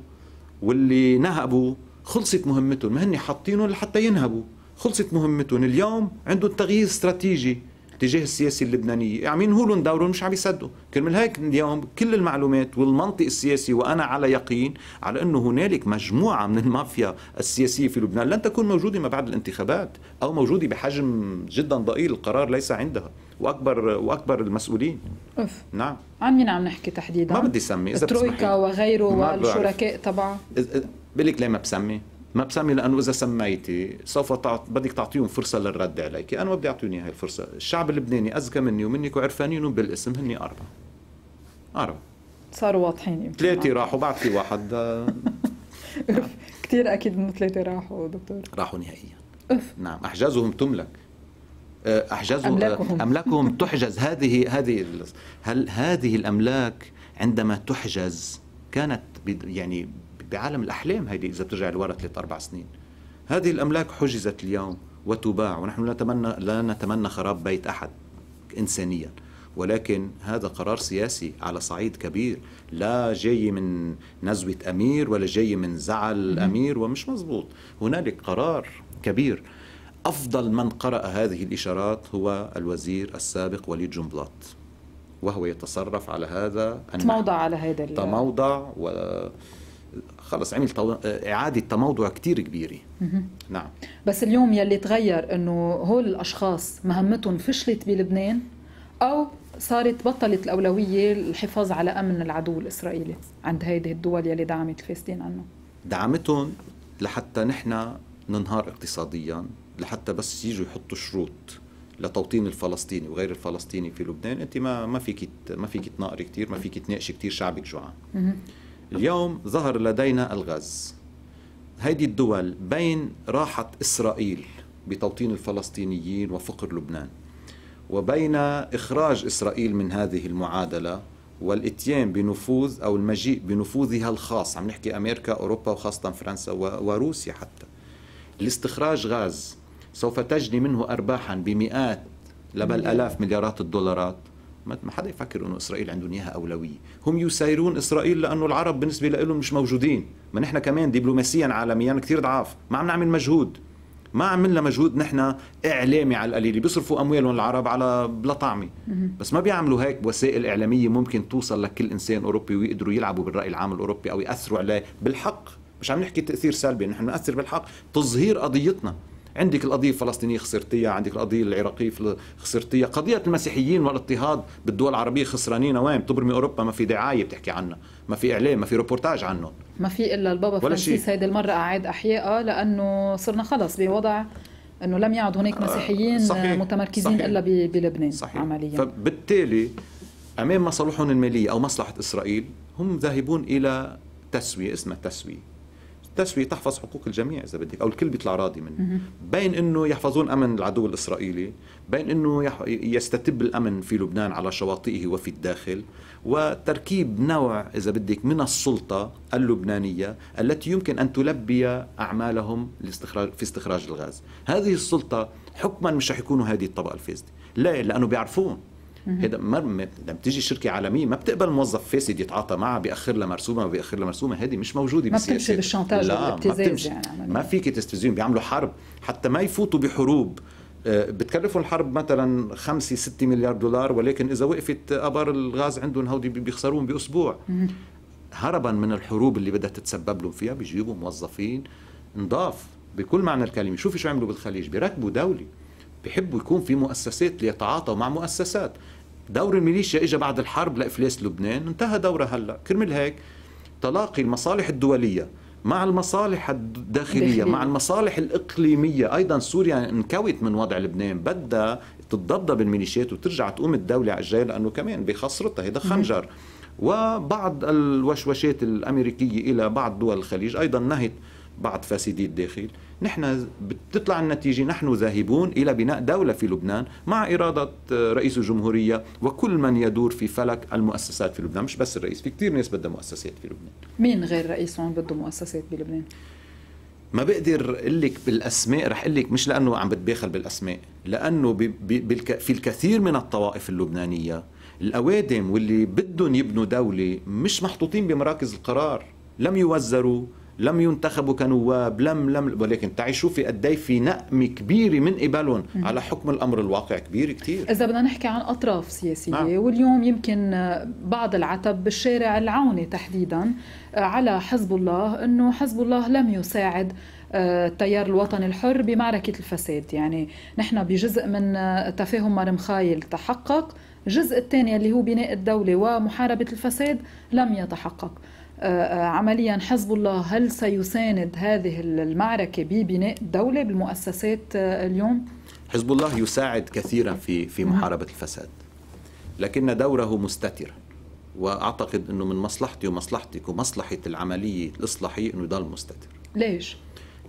واللي نهبوا خلصت مهمتهم ما هن حاطينهم لحتى ينهبوا خلصت مهمتهم اليوم عندهم تغيير استراتيجي تجاه السياسه اللبنانية يعني عم هولون دورهم مش عم يسدوا كرمال هيك اليوم كل المعلومات والمنطق السياسي وأنا على يقين على أنه هنالك مجموعة من المافيا السياسية في لبنان لن تكون موجودة ما بعد الانتخابات أو موجودة بحجم جدا ضئيل القرار ليس عندها واكبر واكبر المسؤولين اوف نعم عن مين عم نحكي تحديدا ما بدي اسمي اذا الترويكا وغيره والشركاء تبعه بقول لك ليه ما بسمي؟ ما بسمي لانه اذا سميتي سوف تعط... بدك تعطيهم فرصه للرد عليك، انا ما بدي اعطيهم هاي الفرصه، الشعب اللبناني اذكى مني ومنك وعرفانين بالاسم هن اربعه. اربعه صاروا واضحين يمكن ثلاثه راحوا بعد في واحد آه. كثير اكيد انه ثلاثه راحوا دكتور راحوا نهائيا اوف. نعم احجازهم تملك آه، احجازهم املاكهم, أملاكهم تحجز هذه هذه هل هذه الاملاك عندما تحجز كانت يعني بعالم الأحلام هيدي إذا بترجع لورا ثلاث أربع سنين هذه الأملاك حجزت اليوم وتباع ونحن لا نتمنى لا نتمنى خراب بيت أحد إنسانيا ولكن هذا قرار سياسي على صعيد كبير لا جاي من نزوة أمير ولا جاي من زعل أمير ومش مزبوط هنالك قرار كبير أفضل من قرأ هذه الإشارات هو الوزير السابق وليد جنبلاط وهو يتصرف على هذا تموضع على هذا تموضع و خلص عمل اعاده تموضع كثير كبيره نعم بس اليوم يلي تغير انه هول الاشخاص مهمتهم فشلت بلبنان او صارت بطلت الاولويه الحفاظ على امن العدو الاسرائيلي عند هيدي الدول يلي دعمت الفاسدين عنه دعمتهم لحتى نحن ننهار اقتصاديا لحتى بس يجوا يحطوا شروط لتوطين الفلسطيني وغير الفلسطيني في لبنان انت ما ما فيك ما فيك تناقري كثير ما فيك تناقشي كثير شعبك جوعان اليوم ظهر لدينا الغاز هذه الدول بين راحة إسرائيل بتوطين الفلسطينيين وفقر لبنان وبين إخراج إسرائيل من هذه المعادلة والاتيان بنفوذ أو المجيء بنفوذها الخاص عم نحكي أمريكا أوروبا وخاصة فرنسا وروسيا حتى لاستخراج غاز سوف تجني منه أرباحا بمئات لبل ألاف مليارات الدولارات ما حدا يفكر انه اسرائيل عندهم اياها اولويه هم يسيرون اسرائيل لانه العرب بالنسبه لهم مش موجودين ما نحن كمان دبلوماسيا عالميا كثير ضعاف ما عم نعمل مجهود ما عملنا مجهود نحن اعلامي على القليل بيصرفوا اموالهم العرب على بلا طعمه بس ما بيعملوا هيك وسائل اعلاميه ممكن توصل لكل انسان اوروبي ويقدروا يلعبوا بالراي العام الاوروبي او ياثروا عليه بالحق مش عم نحكي تاثير سلبي نحن ناثر بالحق تظهير قضيتنا عندك القضية الفلسطينية خسرتيها عندك القضية العراقية خسرتيها قضية المسيحيين والاضطهاد بالدول العربية خسرانين وين بتبرمي أوروبا ما في دعاية بتحكي عنها ما في إعلام ما في ريبورتاج عنهم ما في إلا البابا فرانسيس هيدي المرة أعاد أحيائها آه، لأنه صرنا خلص بوضع انه لم يعد هناك آه، مسيحيين صحيح. متمركزين صحيح. الا بلبنان صحيح. عمليا فبالتالي امام مصالحهم الماليه او مصلحه اسرائيل هم ذاهبون الى تسويه اسمها تسويه تسوية تحفظ حقوق الجميع إذا بدك أو الكل بيطلع راضي منه بين أنه يحفظون أمن العدو الإسرائيلي بين أنه يستتب الأمن في لبنان على شواطئه وفي الداخل وتركيب نوع إذا بدك من السلطة اللبنانية التي يمكن أن تلبي أعمالهم في استخراج الغاز هذه السلطة حكما مش رح يكونوا هذه الطبقة الفاسدة لا لأنه بيعرفون هذا ما لما بتيجي شركه عالميه ما بتقبل موظف فاسد يتعاطى معها بياخر لها مرسومه ما بياخر لها مرسومه هذه مش موجوده ما بتمشي بالشانتاج لا ما بتمشي يعني ما فيك تستفزيهم بيعملوا حرب حتى ما يفوتوا بحروب آه، بتكلفهم الحرب مثلا 5 6 مليار دولار ولكن اذا وقفت ابار الغاز عندهم هودي بيخسرون باسبوع هربا من الحروب اللي بدها تتسبب لهم فيها بيجيبوا موظفين نضاف بكل معنى الكلمه شوفي شو عملوا بالخليج بيركبوا دولي بحبوا يكون في مؤسسات ليتعاطوا مع مؤسسات دور الميليشيا اجى بعد الحرب لافلاس لبنان انتهى دورها هلا كرمال هيك تلاقي المصالح الدوليه مع المصالح الداخلية مع المصالح الإقليمية أيضا سوريا انكوت من وضع لبنان بدها تتضبض بالميليشيات وترجع تقوم الدولة على الجاي لأنه كمان بخسرتها هذا نعم. خنجر وبعض الوشوشات الأمريكية إلى بعض دول الخليج أيضا نهت بعض فاسدي الداخل نحن بتطلع النتيجة نحن ذاهبون إلى بناء دولة في لبنان مع إرادة رئيس الجمهورية وكل من يدور في فلك المؤسسات في لبنان مش بس الرئيس في كثير ناس بدها مؤسسات في لبنان مين غير رئيس هون بده مؤسسات بلبنان؟ ما بقدر اقول لك بالاسماء رح اقول لك مش لانه عم بتباخل بالاسماء لانه بي بي في الكثير من الطوائف اللبنانيه الاوادم واللي بدهم يبنوا دوله مش محطوطين بمراكز القرار لم يوزروا لم ينتخبوا كنواب لم لم ولكن تعي شوفي قد في نقمة كبيرة من قبالهم على حكم الأمر الواقع كبير كثير إذا بدنا نحكي عن أطراف سياسية نعم. واليوم يمكن بعض العتب بالشارع العوني تحديدا آه، على حزب الله أنه حزب الله لم يساعد آه، التيار الوطني الحر بمعركة الفساد يعني نحن بجزء من آه، تفاهم خايل تحقق الجزء الثاني اللي هو بناء الدولة ومحاربة الفساد لم يتحقق عمليا حزب الله هل سيساند هذه المعركة ببناء الدولة بالمؤسسات آه، اليوم؟ حزب الله يساعد كثيرا في في نعم. محاربة الفساد لكن دوره مستتر وأعتقد أنه من مصلحتي ومصلحتك ومصلحة العملية الإصلاحية أنه يضل مستتر ليش؟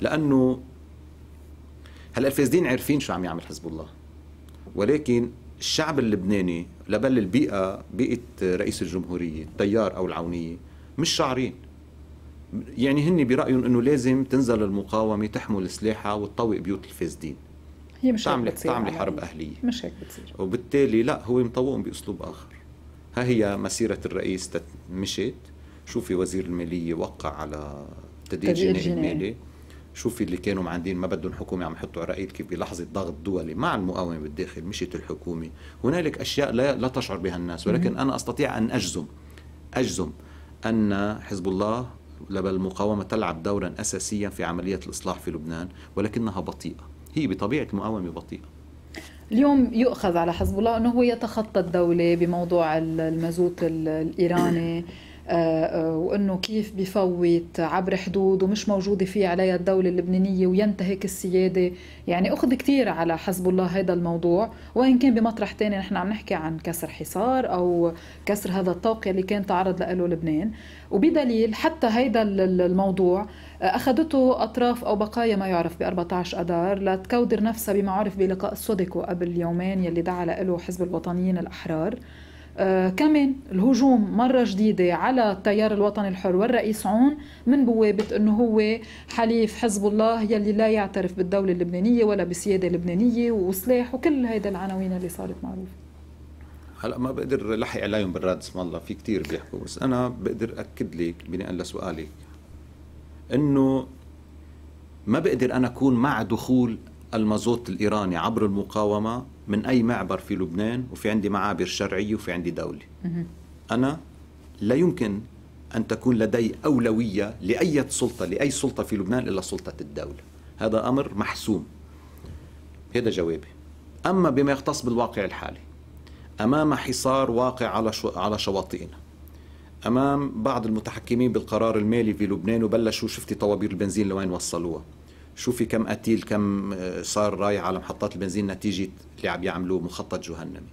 لأنه هلا الفاسدين عارفين شو عم يعمل حزب الله ولكن الشعب اللبناني لبل البيئة بيئة رئيس الجمهورية التيار أو العونية مش شعرين يعني هن برايهم انه لازم تنزل المقاومه تحمل سلاحها وتطوق بيوت الفاسدين هي مش تعمل هيك بتصير تعمل حرب اهليه مش هيك بتصير وبالتالي لا هو مطوقهم باسلوب اخر ها هي مسيره الرئيس مشيت شوفي وزير الماليه وقع على التدين جنائي المالي شوفي اللي كانوا معندين ما بدهم حكومه عم يحطوا عراقيل كيف بلحظه ضغط دولي مع المقاومه بالداخل مشيت الحكومه هنالك اشياء لا لا تشعر بها الناس ولكن انا استطيع ان اجزم اجزم أن حزب الله المقاومة تلعب دورا أساسيا في عملية الإصلاح في لبنان ولكنها بطيئة هي بطبيعة المقاومة بطيئة اليوم يؤخذ على حزب الله أنه هو يتخطى الدولة بموضوع المازوت الإيراني آه، آه، وانه كيف بفوت عبر حدود ومش موجوده فيه عليها الدوله اللبنانيه وينتهك السياده يعني اخذ كثير على حزب الله هذا الموضوع وان كان بمطرح تاني نحن عم نحكي عن كسر حصار او كسر هذا الطوق اللي كان تعرض له لبنان وبدليل حتى هذا الموضوع آه، اخذته اطراف او بقايا ما يعرف ب 14 اذار لتكودر نفسها بما عرف بلقاء صدقه قبل يومين يلي دعا له حزب الوطنيين الاحرار آه، كمان الهجوم مرة جديدة على التيار الوطني الحر والرئيس عون من بوابة أنه هو حليف حزب الله يلي لا يعترف بالدولة اللبنانية ولا بسيادة لبنانية وسلاح وكل هيدا العناوين اللي صارت معروفة هلا ما بقدر لحق عليهم بالرد اسم الله في كتير بيحكوا بس انا بقدر اكد لك بناء لسؤالك انه ما بقدر انا اكون مع دخول المازوت الايراني عبر المقاومه من أي معبر في لبنان وفي عندي معابر شرعية وفي عندي دولة أنا لا يمكن أن تكون لدي أولوية لأي سلطة لأي سلطة في لبنان إلا سلطة الدولة هذا أمر محسوم هذا جوابي أما بما يختص بالواقع الحالي أمام حصار واقع على شو... على شواطئنا أمام بعض المتحكمين بالقرار المالي في لبنان وبلشوا شفتي طوابير البنزين لوين وصلوها شوفي كم قتيل كم آه، صار رايح على محطات البنزين نتيجة اللي عم يعملوه مخطط جهنمي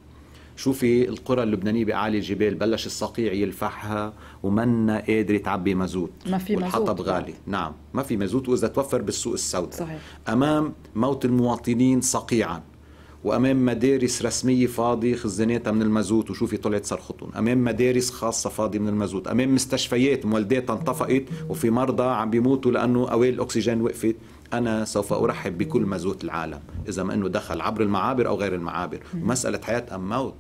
شوفي القرى اللبنانية بأعالي الجبال بلش الصقيع يلفحها ومنا قادر تعبي مازوت ما في والحطب غالي نعم ما في مازوت وإذا توفر بالسوق السوداء صحيح. أمام موت المواطنين صقيعا وامام مدارس رسميه فاضي خزاناتها من المازوت وشوفي طلعت صرختهم امام مدارس خاصه فاضي من المازوت امام مستشفيات مولدات انطفأت وفي مرضى عم بيموتوا لانه اوائل الاكسجين وقفت أنا سوف أرحب بكل مازوت العالم إذا ما أنه دخل عبر المعابر أو غير المعابر مسألة حياة أم موت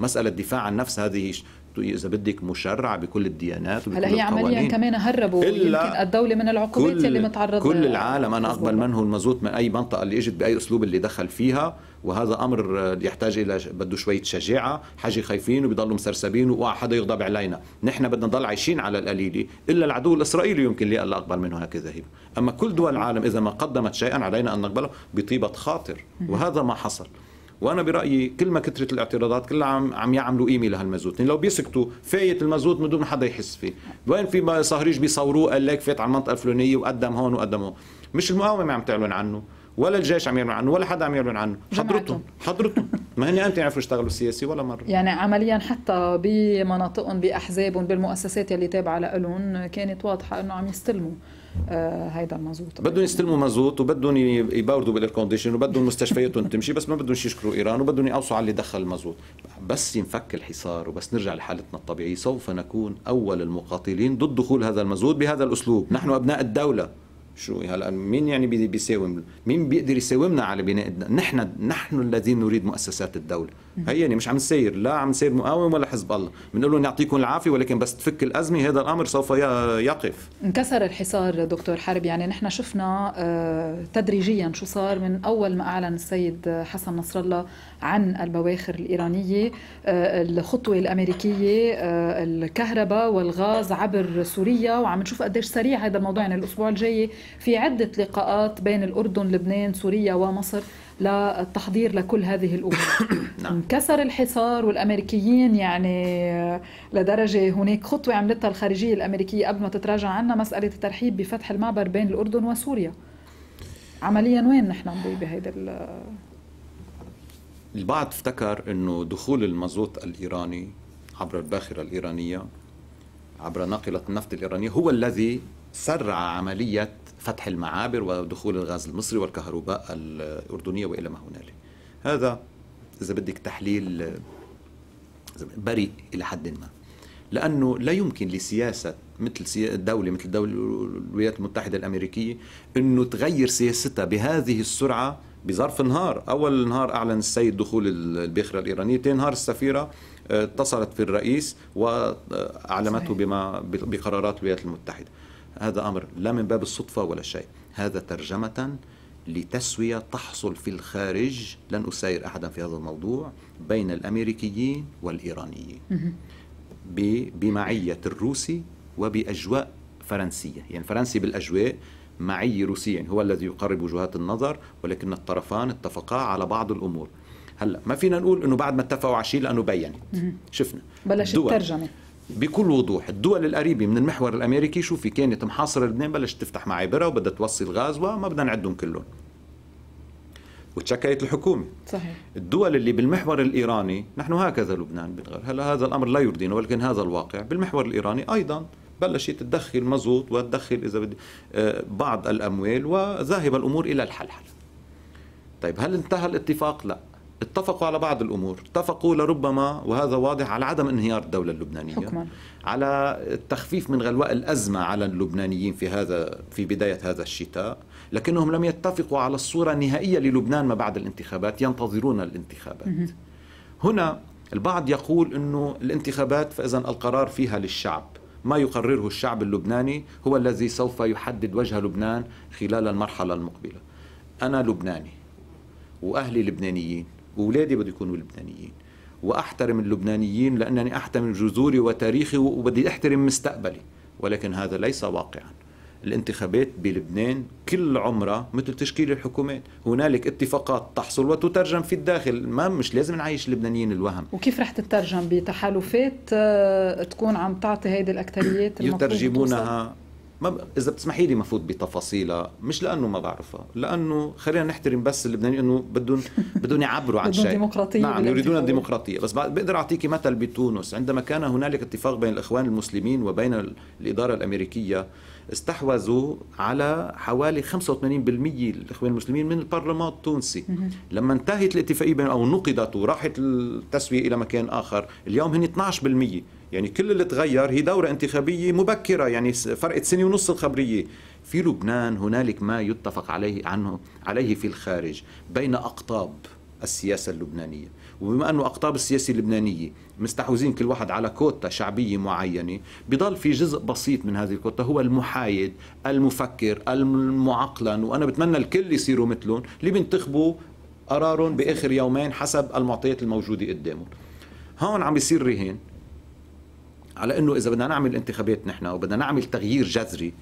مسألة دفاع عن نفس هذه حضرته إيه، اذا بدك مشرع بكل الديانات هلا هي عمليا كمان هربوا يمكن الدوله من العقوبات اللي متعرضه كل العالم انا اقبل منه المزوت من اي منطقه اللي اجت باي اسلوب اللي دخل فيها وهذا امر يحتاج الى بده شويه شجاعه حاجه خايفين وبيضلوا مسرسبين حدا يغضب علينا نحن بدنا نضل عايشين على القليله الا العدو الاسرائيلي يمكن لي الا اقبل منه هكذا هي اما كل دول العالم اذا ما قدمت شيئا علينا ان نقبله بطيبه خاطر وهذا ما حصل وانا برايي كل ما كثرت الاعتراضات كل عم عم يعملوا قيمه لهالمازوت يعني لو بيسكتوا فايت المازوت من دون حدا يحس فيه وين في صهريج بيصوروه قال لك فات على المنطقه الفلانيه وقدم هون وقدم هون مش المقاومه عم تعلن عنه ولا الجيش عم يعلن عنه ولا حدا عم يعلن عنه حضرتهم حضرتهم ما هن انت يعرفوا يشتغلوا سياسي ولا مره يعني عمليا حتى بمناطقهم باحزابهم بالمؤسسات اللي تابعه لهم كانت واضحه انه عم يستلموا آه، هيدا المازوت بدهم يستلموا مازوت وبدهم يباردوا بالكونديشن وبدهم مستشفياتهم تمشي بس ما بدهم يشكروا ايران وبدهم يقوصوا على اللي دخل المازوت بس ينفك الحصار وبس نرجع لحالتنا الطبيعيه سوف نكون اول المقاتلين ضد دخول هذا المازوت بهذا الاسلوب نحن ابناء الدوله شو هلا مين يعني بيساوم مين بيقدر يساومنا على بناء نحن نحن الذين نريد مؤسسات الدوله هي يعني مش عم نسير لا عم نسير مقاوم ولا حزب الله بنقول لهم يعطيكم العافيه ولكن بس تفك الازمه هذا الامر سوف يقف انكسر الحصار دكتور حرب يعني نحن شفنا آه، تدريجيا شو صار من اول ما اعلن السيد حسن نصر الله عن البواخر الايرانيه آه، الخطوه الامريكيه آه، الكهرباء والغاز عبر سوريا وعم نشوف قديش سريع هذا الموضوع يعني الاسبوع الجاي في عده لقاءات بين الاردن لبنان سوريا ومصر للتحضير لكل هذه الامور نعم. انكسر الحصار والامريكيين يعني آه، لدرجه هناك خطوه عملتها الخارجيه الامريكيه قبل ما تتراجع عنا مساله الترحيب بفتح المعبر بين الاردن وسوريا عمليا وين نحن بهيدا البعض افتكر انه دخول المازوت الايراني عبر الباخره الايرانيه عبر ناقله النفط الايرانيه هو الذي سرع عمليه فتح المعابر ودخول الغاز المصري والكهرباء الأردنية وإلى ما هنالك هذا إذا بدك تحليل بريء إلى حد ما لأنه لا يمكن لسياسة مثل دولة مثل دولة الولايات المتحدة الأمريكية أنه تغير سياستها بهذه السرعة بظرف نهار أول نهار أعلن السيد دخول البخرة الإيرانية تاني نهار السفيرة آه، اتصلت في الرئيس وأعلمته بما بقرارات الولايات المتحدة هذا أمر لا من باب الصدفة ولا شيء هذا ترجمة لتسوية تحصل في الخارج لن أساير أحدا في هذا الموضوع بين الأمريكيين والإيرانيين بمعية الروسي وبأجواء فرنسية يعني فرنسي بالأجواء معي روسيا يعني هو الذي يقرب وجهات النظر ولكن الطرفان اتفقا على بعض الأمور هلا ما فينا نقول انه بعد ما اتفقوا على شيء لانه بينت شفنا بلشت الترجمه بكل وضوح الدول القريبه من المحور الامريكي شوفي كانت محاصره لبنان بلشت تفتح معابرها وبدها توصل غاز وما بدنا نعدهم كلهم وتشكلت الحكومه صحيح الدول اللي بالمحور الايراني نحن هكذا لبنان بنغير هلا هذا الامر لا يرضينا ولكن هذا الواقع بالمحور الايراني ايضا بلشت تدخل مزوط وتدخل اذا بدي آه، بعض الاموال وذاهب الامور الى الحلحله طيب هل انتهى الاتفاق؟ لا اتفقوا على بعض الامور، اتفقوا لربما وهذا واضح على عدم انهيار الدوله اللبنانيه حكما. على التخفيف من غلواء الازمه على اللبنانيين في هذا في بدايه هذا الشتاء، لكنهم لم يتفقوا على الصوره النهائيه للبنان ما بعد الانتخابات، ينتظرون الانتخابات. هنا البعض يقول انه الانتخابات فاذا القرار فيها للشعب، ما يقرره الشعب اللبناني هو الذي سوف يحدد وجه لبنان خلال المرحله المقبله. انا لبناني واهلي لبنانيين واولادي بده يكونوا لبنانيين واحترم اللبنانيين لانني احترم جذوري وتاريخي وبدي احترم مستقبلي ولكن هذا ليس واقعا الانتخابات بلبنان كل عمرها مثل تشكيل الحكومات هنالك اتفاقات تحصل وتترجم في الداخل ما مش لازم نعيش اللبنانيين الوهم وكيف رح تترجم بتحالفات آه، تكون عم تعطي هيدي الاكثريات يترجمونها ما ب... اذا بتسمحي لي ما فوت بتفاصيلها مش لانه ما بعرفها لانه خلينا نحترم بس اللبنانيين انه بدهم بدهم يعبروا عن شيء ديمقراطيه نعم يريدون الديمقراطيه بس بقدر اعطيك مثل بتونس عندما كان هنالك اتفاق بين الاخوان المسلمين وبين الاداره الامريكيه استحوذوا على حوالي 85% الاخوان المسلمين من البرلمان التونسي لما انتهت الاتفاقيه او نقضت وراحت التسويه الى مكان اخر اليوم هن 12% يعني كل اللي تغير هي دورة انتخابية مبكرة يعني فرقت سنة ونص الخبرية في لبنان هنالك ما يتفق عليه عنه عليه في الخارج بين أقطاب السياسة اللبنانية وبما أنه أقطاب السياسة اللبنانية مستحوذين كل واحد على كوتا شعبية معينة بضل في جزء بسيط من هذه الكوتا هو المحايد المفكر المعقلن وأنا بتمنى الكل يصيروا مثلهم اللي بينتخبوا قرارهم بآخر يومين حسب المعطيات الموجودة قدامهم هون عم بيصير رهين على انه اذا بدنا نعمل انتخابات نحن وبدنا نعمل تغيير جذري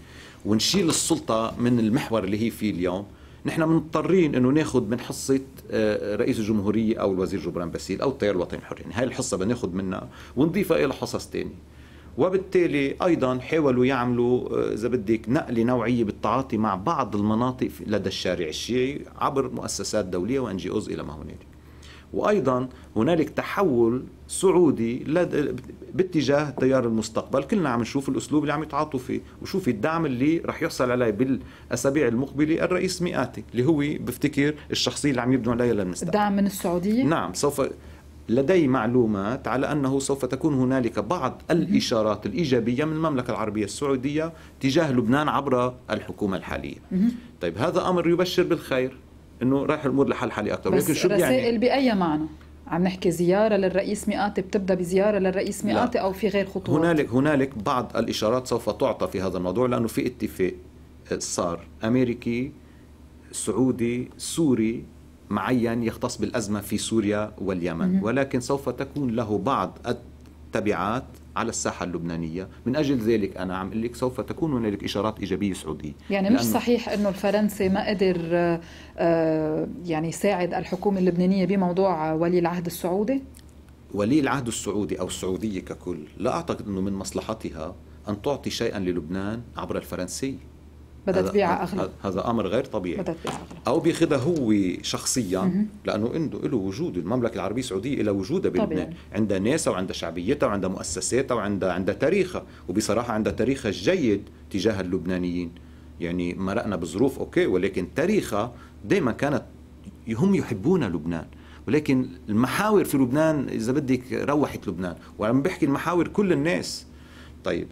ونشيل السلطه من المحور اللي هي فيه اليوم نحن مضطرين انه ناخذ من حصه آه، رئيس الجمهوريه او الوزير جبران باسيل او التيار الوطني الحر يعني هاي الحصه بدنا ناخذ منها ونضيفها الى حصص ثانيه وبالتالي ايضا حاولوا يعملوا آه، اذا بدك نقله نوعيه بالتعاطي مع بعض المناطق لدى الشارع الشيعي عبر مؤسسات دوليه وان جي اوز الى ما هنالك وايضا هنالك تحول سعودي لد... باتجاه تيار المستقبل كلنا عم نشوف الاسلوب اللي عم يتعاطوا فيه وشوف الدعم اللي رح يحصل عليه بالاسابيع المقبله الرئيس مئاتي اللي هو بفتكر الشخصيه اللي عم يبنوا عليها للمستقبل الدعم من السعوديه نعم سوف لدي معلومات على انه سوف تكون هنالك بعض الاشارات الايجابيه من المملكه العربيه السعوديه تجاه لبنان عبر الحكومه الحاليه. طيب هذا امر يبشر بالخير، انه رايح الامور لحل حالي اكثر ولكن شو يعني؟ رسائل يعني باي معنى؟ عم نحكي زيارة للرئيس مئاتي بتبدأ بزيارة للرئيس مئاتي أو في غير خطوات هنالك هنالك بعض الإشارات سوف تعطى في هذا الموضوع لأنه في اتفاق آه، صار أمريكي سعودي سوري معين يختص بالأزمة في سوريا واليمن ولكن سوف تكون له بعض التبعات على الساحة اللبنانية من أجل ذلك أنا عم أقول لك سوف تكون هنالك إشارات إيجابية سعودية يعني مش صحيح أنه الفرنسي ما قدر آه، آه، يعني يساعد الحكومة اللبنانية بموضوع ولي العهد السعودي؟ ولي العهد السعودي أو السعودية ككل لا أعتقد أنه من مصلحتها أن تعطي شيئا للبنان عبر الفرنسي بدها تبيعها اغلى هذا امر غير طبيعي بدها تبيعها اغلى او بياخذها هو شخصيا م-م. لانه عنده له وجود المملكه العربيه السعوديه لها وجودها بلبنان عندها ناسها وعندها شعبيتها وعندها مؤسساتها وعندها عندها تاريخها وبصراحه عندها تاريخها الجيد تجاه اللبنانيين يعني مرقنا بظروف اوكي ولكن تاريخها دائما كانت هم يحبون لبنان ولكن المحاور في لبنان اذا بدك روحت لبنان وعم بحكي المحاور كل الناس طيب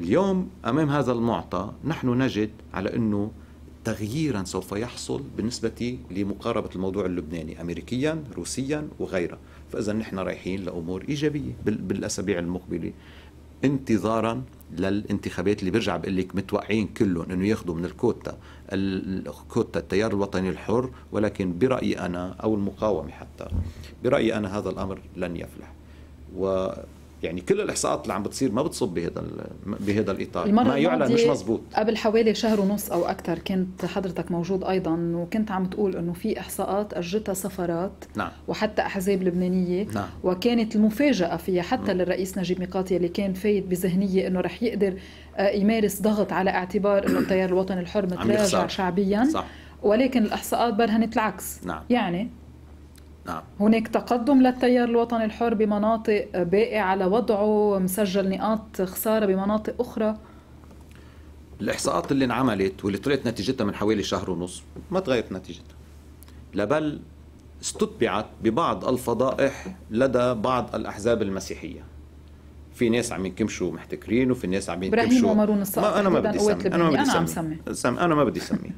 اليوم امام هذا المعطى نحن نجد على انه تغييرا سوف يحصل بالنسبه لمقاربه الموضوع اللبناني امريكيا روسيا وغيرها فاذا نحن رايحين لامور ايجابيه بالاسابيع المقبله انتظارا للانتخابات اللي برجع بقول لك متوقعين كلهم انه ياخذوا من الكوتا الكوتا التيار الوطني الحر ولكن برايي انا او المقاومه حتى برايي انا هذا الامر لن يفلح و يعني كل الاحصاءات اللي عم بتصير ما بتصب بهذا بهذا الاطار ما يعلن مش مزبوط قبل حوالي شهر ونص او اكثر كنت حضرتك موجود ايضا وكنت عم تقول انه في احصاءات اجتها سفرات نعم. وحتى احزاب لبنانيه نعم. وكانت المفاجاه فيها حتى م. نعم. للرئيس نجيب ميقاتي اللي كان فايت بذهنيه انه رح يقدر آه، يمارس ضغط على اعتبار انه التيار الوطني الحر متراجع شعبيا صح. ولكن الاحصاءات برهنت العكس نعم. يعني نعم. هناك تقدم للتيار الوطني الحر بمناطق باقي على وضعه مسجل نقاط خسارة بمناطق أخرى الإحصاءات اللي انعملت واللي طلعت نتيجتها من حوالي شهر ونص ما تغيرت نتيجتها لبل استتبعت ببعض الفضائح لدى بعض الأحزاب المسيحية في ناس عم ينكمشوا محتكرين وفي ناس عم ينكمشوا ومارون الصقر انا ما بدي انا ما بدي اسمي انا عم سمي انا ما بدي سمي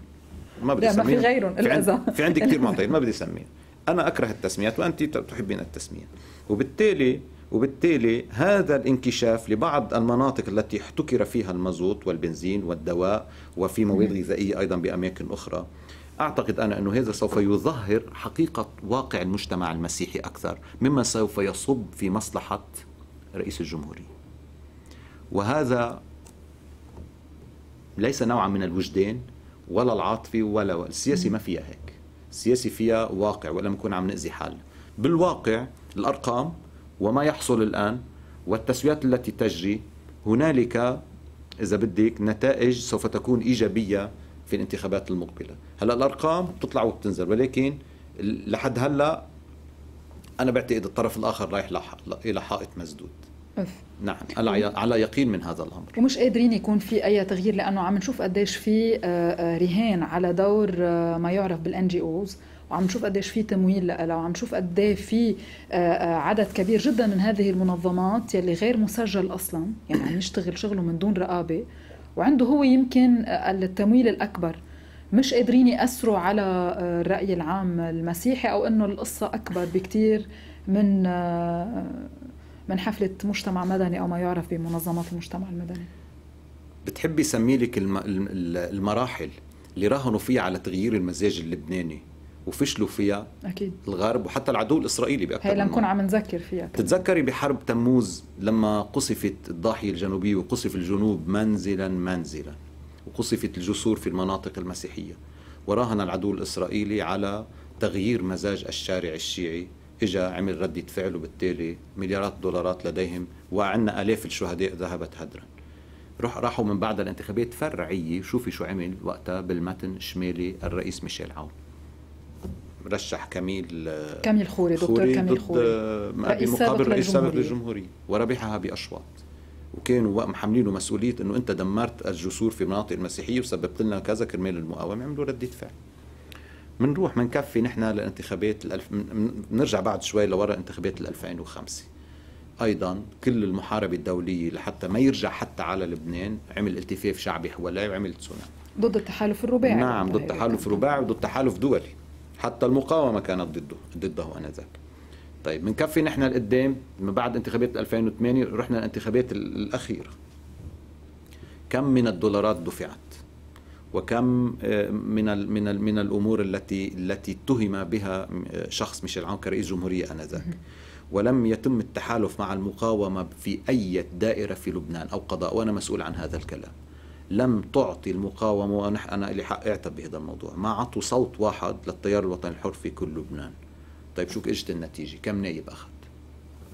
ما بدي سمي ما في غيرهم في, عندي كثير معطيات ما بدي اسميها أنا أكره التسميات وأنت تحبين التسمية وبالتالي وبالتالي هذا الانكشاف لبعض المناطق التي احتكر فيها المازوت والبنزين والدواء وفي مواد غذائية أيضا بأماكن أخرى أعتقد أنا أنه هذا سوف يظهر حقيقة واقع المجتمع المسيحي أكثر مما سوف يصب في مصلحة رئيس الجمهورية وهذا ليس نوعا من الوجدان ولا العاطفي ولا السياسي ما فيها هيك السياسي فيها واقع ولا نكون عم نأذي حالنا بالواقع الأرقام وما يحصل الآن والتسويات التي تجري هنالك إذا بدك نتائج سوف تكون إيجابية في الانتخابات المقبلة هلا الأرقام بتطلع وبتنزل ولكن لحد هلا أنا بعتقد الطرف الآخر رايح إلى حائط مسدود نعم على يقين من هذا الامر ومش قادرين يكون في اي تغيير لانه عم نشوف قديش في آه، آه، رهان على دور آه، ما يعرف بالان جي اوز وعم نشوف قديش في تمويل لها وعم نشوف قد إيه في عدد كبير جدا من هذه المنظمات يلي غير مسجل اصلا يعني عم يشتغل شغله من دون رقابه وعنده هو يمكن التمويل الاكبر مش قادرين ياثروا على الراي العام المسيحي او انه القصه اكبر بكثير من من حفلة مجتمع مدني أو ما يعرف بمنظمات المجتمع المدني بتحبي سمي لك المراحل اللي راهنوا فيها على تغيير المزاج اللبناني وفشلوا فيها اكيد الغرب وحتى العدو الاسرائيلي باكثر هي لنكون عم نذكر فيها كمان. تتذكري بحرب تموز لما قصفت الضاحيه الجنوبيه وقصف الجنوب منزلا منزلا وقصفت الجسور في المناطق المسيحيه وراهن العدو الاسرائيلي على تغيير مزاج الشارع الشيعي اجى عمل ردة فعل وبالتالي مليارات الدولارات لديهم وعندنا آلاف الشهداء ذهبت هدرا رح راحوا من بعد الانتخابات فرعية شوفي شو عمل وقتها بالمتن الشمالي الرئيس ميشيل عون رشح كميل آه، كميل خوري دكتور كميل خوري آه، رئيس سابق رئيس سابق للجمهورية وربحها بأشواط وكانوا محملينه مسؤوليه انه انت دمرت الجسور في مناطق المسيحيه وسببت لنا كذا كرمال المقاومه عملوا رده فعل بنروح بنكفي نحن لانتخابات بنرجع بعد شوي لورا انتخابات ال 2005 ايضا كل المحاربه الدوليه لحتى ما يرجع حتى على لبنان عمل التفاف شعبي حواليه وعمل تسونامي ضد التحالف الرباعي نعم ضد التحالف أيوة. الرباعي وضد تحالف دولي حتى المقاومه كانت ضده ضده انذاك طيب بنكفي نحن لقدام من بعد انتخابات 2008 رحنا الانتخابات الاخيره كم من الدولارات دفعت وكم آه، من من من الامور التي التي اتهم بها آه، شخص ميشيل عون كرئيس جمهوريه انذاك ولم يتم التحالف مع المقاومه في اي دائره في لبنان او قضاء وانا مسؤول عن هذا الكلام لم تعطي المقاومه ونحن انا لي حق اعتب بهذا الموضوع ما عطوا صوت واحد للتيار الوطني الحر في كل لبنان طيب شو اجت النتيجه كم نائب اخذ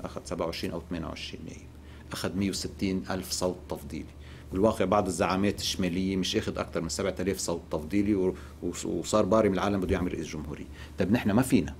اخذ 27 او 28 نائب اخذ 160 الف صوت تفضيلي بالواقع بعض الزعامات الشماليه مش اخذ اكثر من 7000 صوت تفضيلي وصار باري من العالم بده يعمل رئيس جمهوريه طب نحن ما فينا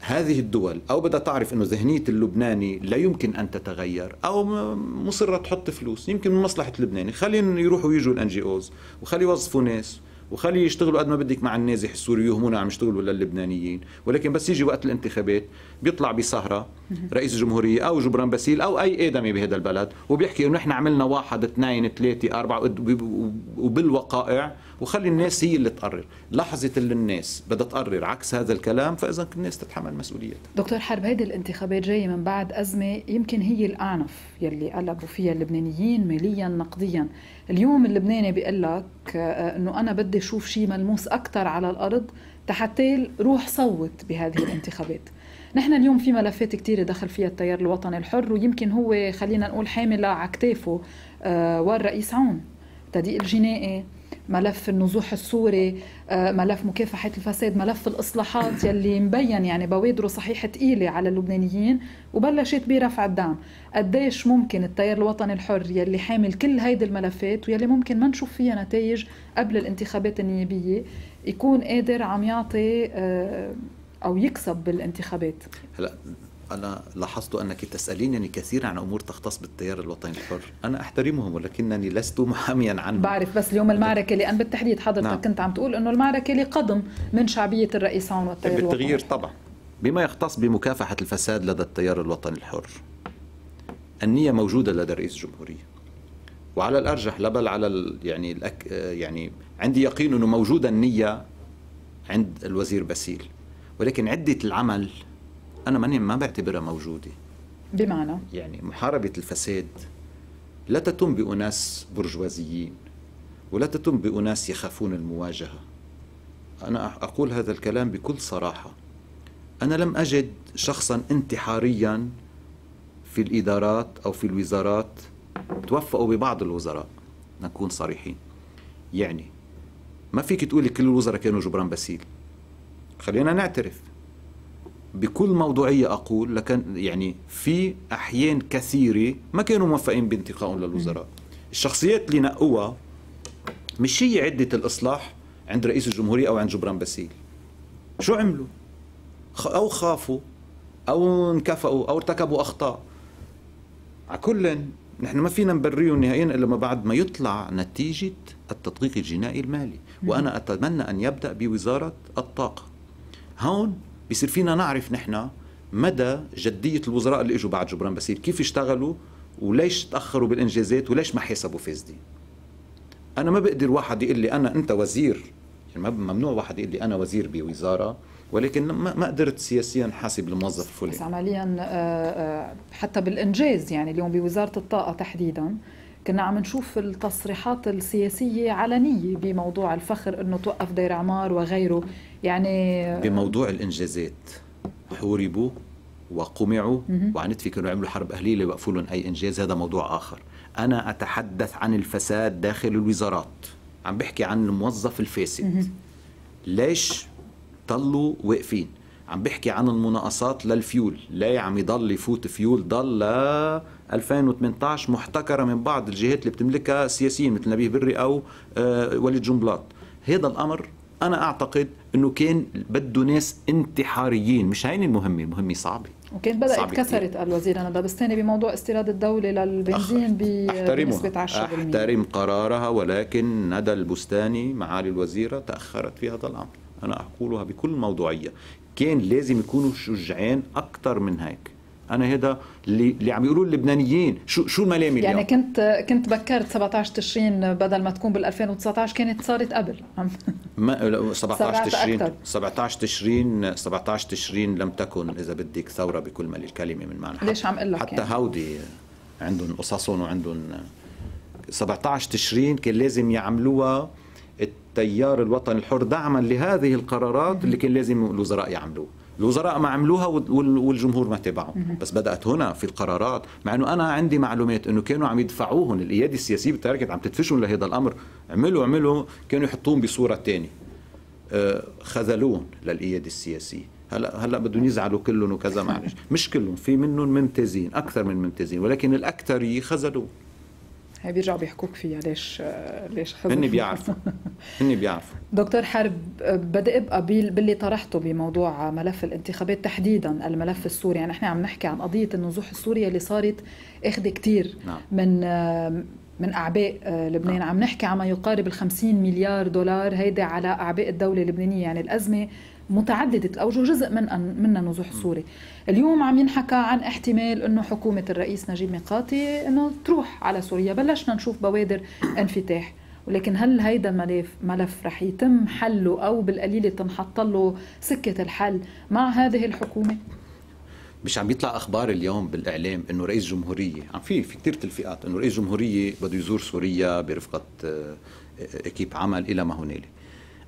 هذه الدول او بدها تعرف انه ذهنيه اللبناني لا يمكن ان تتغير او مصره تحط فلوس يمكن من مصلحه اللبناني خلينا يروحوا ويجوا الان جي اوز وخلي يوظفوا ناس وخلي يشتغلوا قد ما بدك مع النازح السوري يهمونا عم يشتغلوا للبنانيين ولكن بس يجي وقت الانتخابات بيطلع بسهرة رئيس الجمهورية أو جبران باسيل أو أي آدمي بهذا البلد وبيحكي إنه إحنا عملنا واحد اثنين ثلاثة أربعة وبالوقائع وخلي الناس هي اللي تقرر لحظة اللي الناس بدها تقرر عكس هذا الكلام فإذا الناس تتحمل مسؤوليتها دكتور حرب هيدي الانتخابات جاية من بعد أزمة يمكن هي الأعنف يلي قلبوا فيها اللبنانيين ماليا نقديا اليوم اللبناني بيقول لك آه، أنه أنا بدي أشوف شيء ملموس أكثر على الأرض تحت روح صوت بهذه الانتخابات نحن اليوم في ملفات كثيرة دخل فيها التيار الوطني الحر ويمكن هو خلينا نقول حاملة على كتافه آه، والرئيس عون التضييق الجنائي ملف النزوح السوري آه، ملف مكافحة الفساد ملف الإصلاحات يلي مبين يعني بوادره صحيح ثقيلة على اللبنانيين وبلشت برفع الدعم قديش ممكن التيار الوطني الحر يلي حامل كل هيدي الملفات ويلي ممكن ما نشوف فيها نتائج قبل الانتخابات النيابية يكون قادر عم يعطي آه، أو يكسب بالانتخابات هلا أنا لاحظت أنك تسألينني كثيرا عن أمور تختص بالتيار الوطني الحر أنا أحترمهم ولكنني لست محاميا عنهم بعرف بس اليوم المعركة لأن بالتحديد حضرتك نعم. كنت عم تقول أنه المعركة لقضم من شعبية الرئيس عون والتيار الوطني بالتغيير طبعا بما يختص بمكافحة الفساد لدى التيار الوطني الحر النية موجودة لدى رئيس الجمهورية وعلى الأرجح لا بل على ال يعني الأك يعني عندي يقين أنه موجودة النية عند الوزير باسيل ولكن عدة العمل انا ماني ما بعتبرها موجوده بمعنى يعني محاربه الفساد لا تتم باناس برجوازيين ولا تتم باناس يخافون المواجهه انا اقول هذا الكلام بكل صراحه انا لم اجد شخصا انتحاريا في الادارات او في الوزارات توفقوا ببعض الوزراء نكون صريحين يعني ما فيك تقولي كل الوزراء كانوا جبران باسيل خلينا نعترف بكل موضوعية أقول لكن يعني في أحيان كثيرة ما كانوا موفقين بانتقائهم للوزراء الشخصيات اللي نقوها مش هي عدة الإصلاح عند رئيس الجمهورية أو عند جبران باسيل شو عملوا أو خافوا أو انكفأوا أو ارتكبوا أخطاء على كل نحن ما فينا نبريهم نهائيا الا ما بعد ما يطلع نتيجه التدقيق الجنائي المالي وانا اتمنى ان يبدا بوزاره الطاقه هون بيصير فينا نعرف نحن مدى جدية الوزراء اللي اجوا بعد جبران بسير كيف اشتغلوا وليش تأخروا بالإنجازات وليش ما حسبوا فاسدين أنا ما بقدر واحد يقول لي أنا أنت وزير يعني ممنوع واحد يقول لي أنا وزير بوزارة ولكن ما قدرت سياسيا حاسب الموظف الفلاني بس عمليا آه، آه، حتى بالانجاز يعني اليوم بوزاره الطاقه تحديدا كنا عم نشوف التصريحات السياسية علنية بموضوع الفخر أنه توقف دير عمار وغيره يعني بموضوع الإنجازات حوربوا وقمعوا وعنت في كانوا يعملوا حرب أهلية ليوقفوا لهم أي إنجاز هذا موضوع آخر أنا أتحدث عن الفساد داخل الوزارات عم بحكي عن الموظف الفاسد ليش ضلوا واقفين عم بحكي عن المناقصات للفيول ليه عم يضل يفوت فيول ضل 2018 محتكرة من بعض الجهات اللي بتملكها سياسيين مثل نبيه بري أو آه، وليد جنبلاط هذا الأمر أنا أعتقد أنه كان بده ناس انتحاريين مش هين المهمة المهمة صعبة وكان بدأ اتكسرت الوزير أنا بستاني بموضوع استيراد الدولة للبنزين بنسبة 10% أحترم قرارها ولكن ندى البستاني معالي الوزيرة تأخرت في هذا الأمر أنا أقولها بكل موضوعية كان لازم يكونوا شجعان أكثر من هيك انا هذا اللي اللي عم يقولوا اللبنانيين شو شو الملامه يعني اليوم؟ كنت كنت بكرت 17 تشرين بدل ما تكون بال 2019 كانت صارت قبل ما 17 تشرين 17 تشرين 17 تشرين لم تكن اذا بدك ثوره بكل ما للكلمه من معنى ليش عم اقول لك حتى يعني. هودي عندهم قصصهم وعندهم 17 تشرين كان لازم يعملوها التيار الوطني الحر دعما لهذه القرارات اللي كان لازم الوزراء يعملوها الوزراء ما عملوها والجمهور ما تبعهم بس بدات هنا في القرارات مع انه انا عندي معلومات انه كانوا عم يدفعوهم الايادي السياسيه بتركت عم تدفشهم لهذا الامر عملوا عملوا كانوا يحطوهم بصوره ثانيه آه، خذلوهم للايادي السياسيه هلا هلا بدهم يزعلوا كلهم وكذا معلش مش كلهم في منهم ممتازين اكثر من ممتازين ولكن الاكثر خذلوه هي بيرجعوا بيحكوك فيها ليش ليش خذوا هن بيعرفوا هن بيعرفوا دكتور حرب بدي ابقى باللي طرحته بموضوع ملف الانتخابات تحديدا الملف السوري يعني احنا عم نحكي عن قضيه النزوح السوري اللي صارت اخذ كثير نعم. من من اعباء لبنان نعم. عم نحكي عما يقارب ال 50 مليار دولار هيدا على اعباء الدوله اللبنانيه يعني الازمه متعدده الاوجه جزء من منها نزوح سوري اليوم عم ينحكى عن احتمال انه حكومه الرئيس نجيب ميقاتي انه تروح على سوريا بلشنا نشوف بوادر انفتاح ولكن هل هيدا الملف ملف رح يتم حله او بالقليله تنحط له سكه الحل مع هذه الحكومه مش عم يطلع اخبار اليوم بالاعلام انه رئيس جمهوريه عم في في كثير تلفيقات انه رئيس جمهوريه بده يزور سوريا برفقه آه، آه، آه، اكيب عمل الى ما هنالك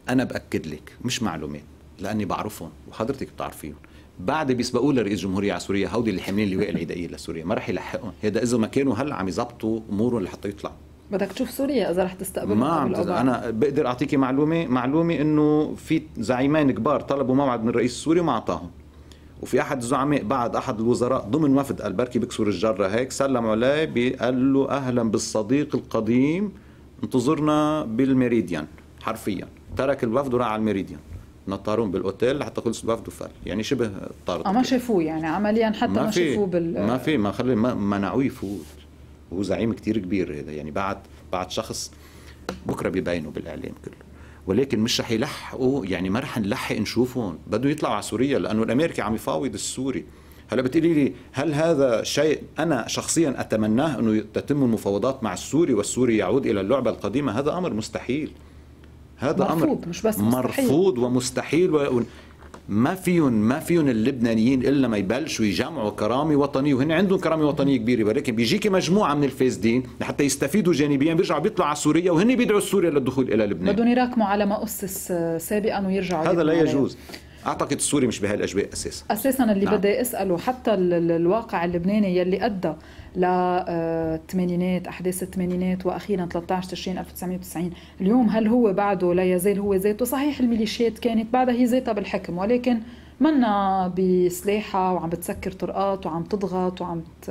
انا باكد لك مش معلومات لاني بعرفهم وحضرتك بتعرفيهم بعد بيسبقوا لرئيس جمهورية على سوريا هودي اللي حاملين لواء العدائية لسوريا ما رح يلحقهم هذا إذا ما كانوا هلا عم يضبطوا أمورهم لحتى يطلع بدك تشوف سوريا اذا رح تستقبل ما عم انا بقدر اعطيكي معلومه معلومه انه في زعيمين كبار طلبوا موعد من الرئيس السوري وما اعطاهم وفي احد الزعماء بعد احد الوزراء ضمن وفد قال بركي بكسر الجره هيك سلم عليه قال له اهلا بالصديق القديم انتظرنا بالميريديان حرفيا ترك الوفد وراح على الميريديان نطرون بالاوتيل حتى كل باف دوفال يعني شبه طارد آه، ما شافوه يعني عمليا حتى ما, ما شافوه بال ما في ما خلي ما منعوه يفوت وهو زعيم كتير كبير هذا يعني بعد بعد شخص بكره بيبينوا بالاعلام كله ولكن مش رح يلحقوا يعني ما رح نلحق نشوفهم بدو يطلعوا على سوريا لانه الامريكي عم يفاوض السوري هلا بتقولي لي هل هذا شيء انا شخصيا اتمناه انه تتم المفاوضات مع السوري والسوري يعود الى اللعبه القديمه هذا امر مستحيل هذا مرفوض امر مش بس مستحيل. مرفوض ومستحيل و... ما فيهم ما فيهم اللبنانيين الا ما يبلشوا يجمعوا كرامه وطنيه وهن عندهم كرامه وطنيه كبيره ولكن بيجيك مجموعه من الفاسدين لحتى يستفيدوا جانبيا بيرجعوا بيطلعوا على سوريا وهن بيدعوا سوريا للدخول الى لبنان بدهم يراكموا على ما اسس آه، سابقا ويرجعوا هذا لا يجوز اعتقد السوري مش بهالاجواء اساسا اساسا اللي نعم. بدي اساله حتى الواقع اللبناني يلي ادى للثمانينات آه، احداث الثمانينات واخيرا 13 تشرين 1990 اليوم هل هو بعده لا يزال هو ذاته صحيح الميليشيات كانت بعدها هي ذاتها بالحكم ولكن منا بسلاحها وعم بتسكر طرقات وعم تضغط وعم ت...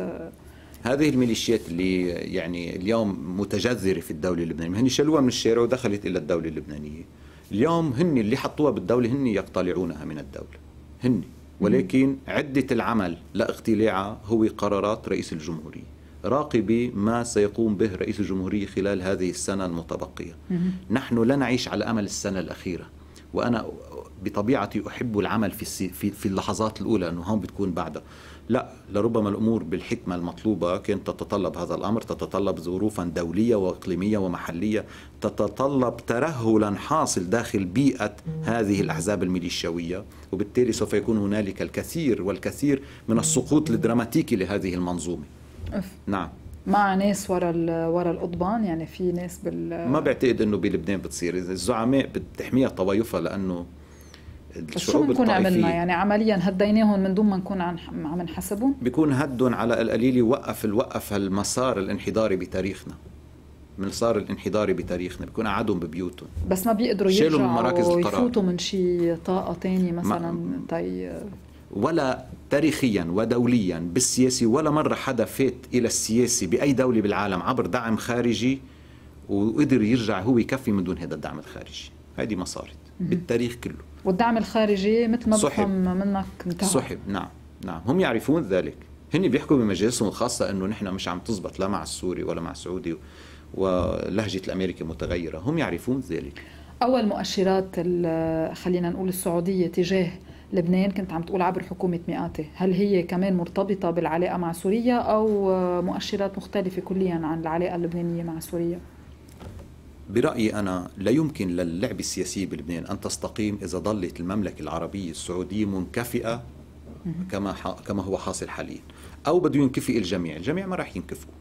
هذه الميليشيات اللي يعني اليوم متجذره في الدوله اللبنانيه هن شالوها من الشارع ودخلت الى الدوله اللبنانيه اليوم هن اللي حطوها بالدوله هن يقتلعونها من الدوله هن ولكن عدة العمل لاقتلاعها هو قرارات رئيس الجمهورية راقبي ما سيقوم به رئيس الجمهورية خلال هذه السنة المتبقية نحن لا نعيش على أمل السنة الأخيرة وأنا بطبيعتي احب العمل في في اللحظات الاولى انه هون بتكون بعدها لا لربما الامور بالحكمه المطلوبه كانت تتطلب هذا الامر تتطلب ظروفا دوليه واقليميه ومحليه تتطلب ترهلا حاصل داخل بيئه هذه الاحزاب الميليشياويه وبالتالي سوف يكون هنالك الكثير والكثير من السقوط الدراماتيكي لهذه المنظومه أف. نعم مع ناس ورا ورا القضبان يعني في ناس بال ما بعتقد انه بلبنان بتصير الزعماء بتحميها طوايفها لانه شو بنكون عملنا يعني عمليا هديناهم من دون ما نكون عم نحاسبهم بيكون هدهم على القليل وقف وقف المسار الانحداري بتاريخنا من صار الانحداري بتاريخنا بيكون قعدهم ببيوتهم بس ما بيقدروا يرجعوا من مراكز القرار يفوتوا من شي طاقه تانية مثلا تي ولا تاريخيا ودوليا بالسياسي ولا مره حدا فات الى السياسي باي دوله بالعالم عبر دعم خارجي وقدر يرجع هو يكفي من دون هذا الدعم الخارجي هذه ما صارت بالتاريخ كله والدعم الخارجي مثل ما بفهم منك انتهى سحب نعم نعم هم يعرفون ذلك هن بيحكوا بمجالسهم الخاصة انه نحن مش عم تزبط لا مع السوري ولا مع السعودي ولهجة الامريكي متغيرة هم يعرفون ذلك اول مؤشرات خلينا نقول السعودية تجاه لبنان كنت عم تقول عبر حكومة مئاتي هل هي كمان مرتبطة بالعلاقة مع سوريا أو مؤشرات مختلفة كليا عن العلاقة اللبنانية مع سوريا؟ برأيي أنا لا يمكن للعبة السياسية بلبنان أن تستقيم إذا ظلت المملكة العربية السعودية منكفئة كما كما هو حاصل حاليا أو بده ينكفئ الجميع الجميع ما راح ينكفئوا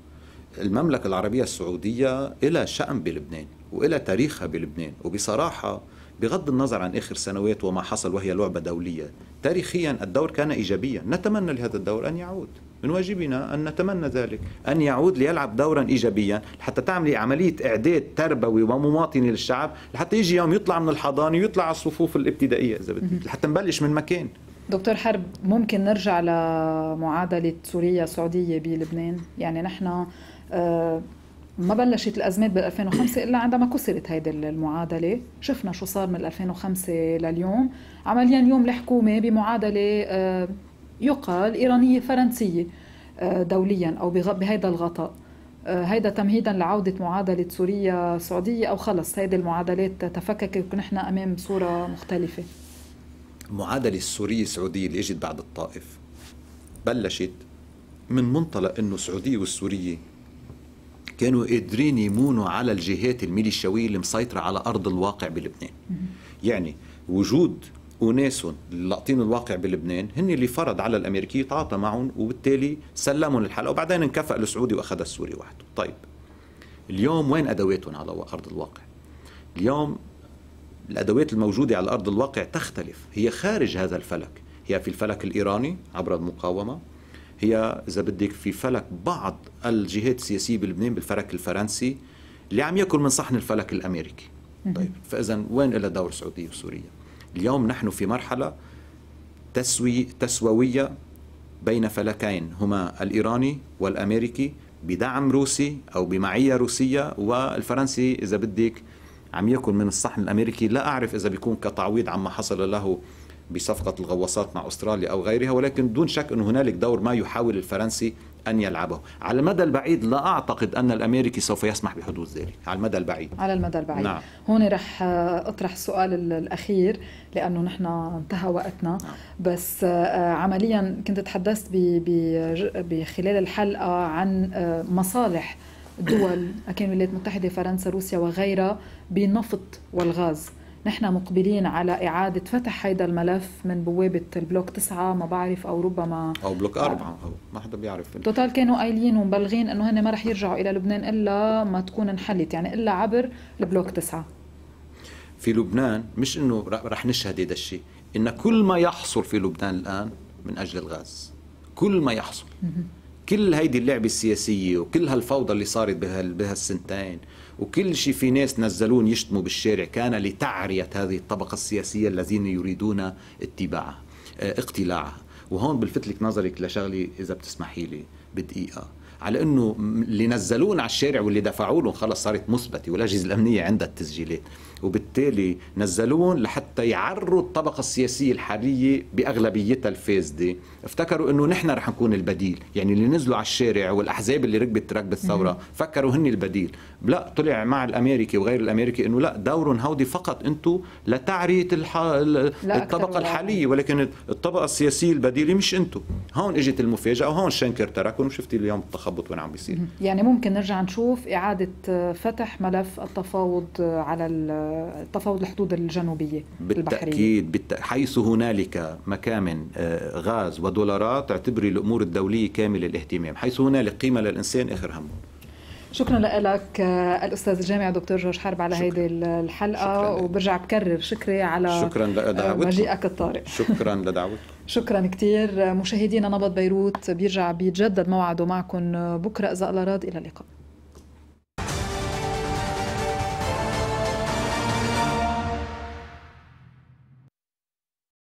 المملكة العربية السعودية إلى شأن بلبنان وإلى تاريخها بلبنان وبصراحة بغض النظر عن آخر سنوات وما حصل وهي لعبة دولية تاريخيا الدور كان إيجابيا نتمنى لهذا الدور أن يعود من واجبنا أن نتمنى ذلك أن يعود ليلعب دورا إيجابيا حتى تعمل عملية إعداد تربوي ومواطني للشعب لحتى يجي يوم يطلع من الحضانة ويطلع على الصفوف الابتدائية إذا بدك لحتى نبلش من مكان دكتور حرب ممكن نرجع لمعادلة سوريا سعودية بلبنان يعني نحن آه، ما بلشت الازمات بال 2005 الا عندما كسرت هيدي المعادله، شفنا شو صار من 2005 لليوم، عمليا اليوم الحكومه بمعادله آه، يقال إيرانية فرنسية آه، دوليا أو بهذا الغطاء آه، هيدا تمهيدا لعودة معادلة سوريا سعودية أو خلص هيدي المعادلات تفككت ونحن أمام صورة مختلفة المعادلة السورية السعودية اللي اجت بعد الطائف بلشت من منطلق انه السعودية والسورية كانوا قادرين يمونوا على الجهات الميليشياوية اللي مسيطرة على أرض الواقع بلبنان يعني وجود أناس لاقطين الواقع بلبنان هن اللي فرض على الأمريكي يتعاطى معهم وبالتالي سلمهم الحلقة وبعدين انكفأ السعودي وأخذ السوري وحده طيب اليوم وين أدواتهم على أرض الواقع اليوم الأدوات الموجودة على أرض الواقع تختلف هي خارج هذا الفلك هي في الفلك الإيراني عبر المقاومة هي إذا بدك في فلك بعض الجهات السياسية بلبنان بالفلك الفرنسي اللي عم يكن من صحن الفلك الأمريكي طيب فإذا وين لها دور سعودية وسورية اليوم نحن في مرحلة تسوي تسويه بين فلكين هما الإيراني والأمريكي بدعم روسي أو بمعية روسية والفرنسي إذا بدك عم يكن من الصحن الأمريكي لا أعرف إذا بيكون كتعويض عما حصل له بصفقة الغواصات مع أستراليا أو غيرها ولكن دون شك أن هنالك دور ما يحاول الفرنسي أن يلعبه على المدى البعيد لا أعتقد أن الأمريكي سوف يسمح بحدوث ذلك على المدى البعيد على المدى البعيد نعم. هون رح أطرح السؤال الأخير لأنه نحن انتهى وقتنا نعم. بس آه، عمليا كنت تحدثت بخلال الحلقة عن آه، مصالح دول أكين الولايات المتحدة فرنسا روسيا وغيرها بنفط والغاز نحن مقبلين على إعادة فتح هيدا الملف من بوابة البلوك تسعة ما بعرف أو ربما أو بلوك أربعة أو ما حدا بيعرف توتال كانوا قايلين ومبلغين أنه هن ما رح يرجعوا إلى لبنان إلا ما تكون انحلت يعني إلا عبر البلوك تسعة في لبنان مش انه رح نشهد هذا الشيء ان كل ما يحصل في لبنان الان من اجل الغاز كل ما يحصل كل هيدي اللعبه السياسيه وكل هالفوضى اللي صارت بهالسنتين بها وكل شيء في ناس نزلون يشتموا بالشارع كان لتعرية هذه الطبقة السياسية الذين يريدون اتباعها آه، اقتلاعها وهون بلفت لك نظرك لشغلة إذا بتسمحي لي بدقيقة على انه اللي نزلون على الشارع واللي دفعوا لهم خلص صارت مثبته والاجهزه الامنيه عندها التسجيلات وبالتالي نزلوهم لحتى يعروا الطبقة السياسية الحالية بأغلبيتها الفاسدة افتكروا انه نحن رح نكون البديل يعني اللي نزلوا على الشارع والاحزاب اللي ركبت ركب الثورة فكروا هن البديل لا طلع مع الامريكي وغير الامريكي انه لا دور هودي فقط انتم لتعرية الح... الطبقة الحالية ولكن الطبقة السياسية البديلة مش انتم هون اجت المفاجأة وهون شنكر تركهم شفتي اليوم التخبط وين عم بيصير يعني ممكن نرجع نشوف إعادة آه، فتح ملف التفاوض آه، على تفاوض الحدود الجنوبية بالتأكيد البحرية. حيث هنالك مكامن آه، غاز ودولارات اعتبري الأمور الدولية كامل الاهتمام حيث هنالك قيمة للإنسان آخر همه شكرا لك آه، الاستاذ الجامعي دكتور جورج حرب على هذه الحلقه وبرجع بكرر شكري على شكرا آه، مجيئك الطارئ شكرا لدعوتك شكرا كثير مشاهدينا نبض بيروت بيرجع بيتجدد موعده معكم بكره اذا الله راد الى اللقاء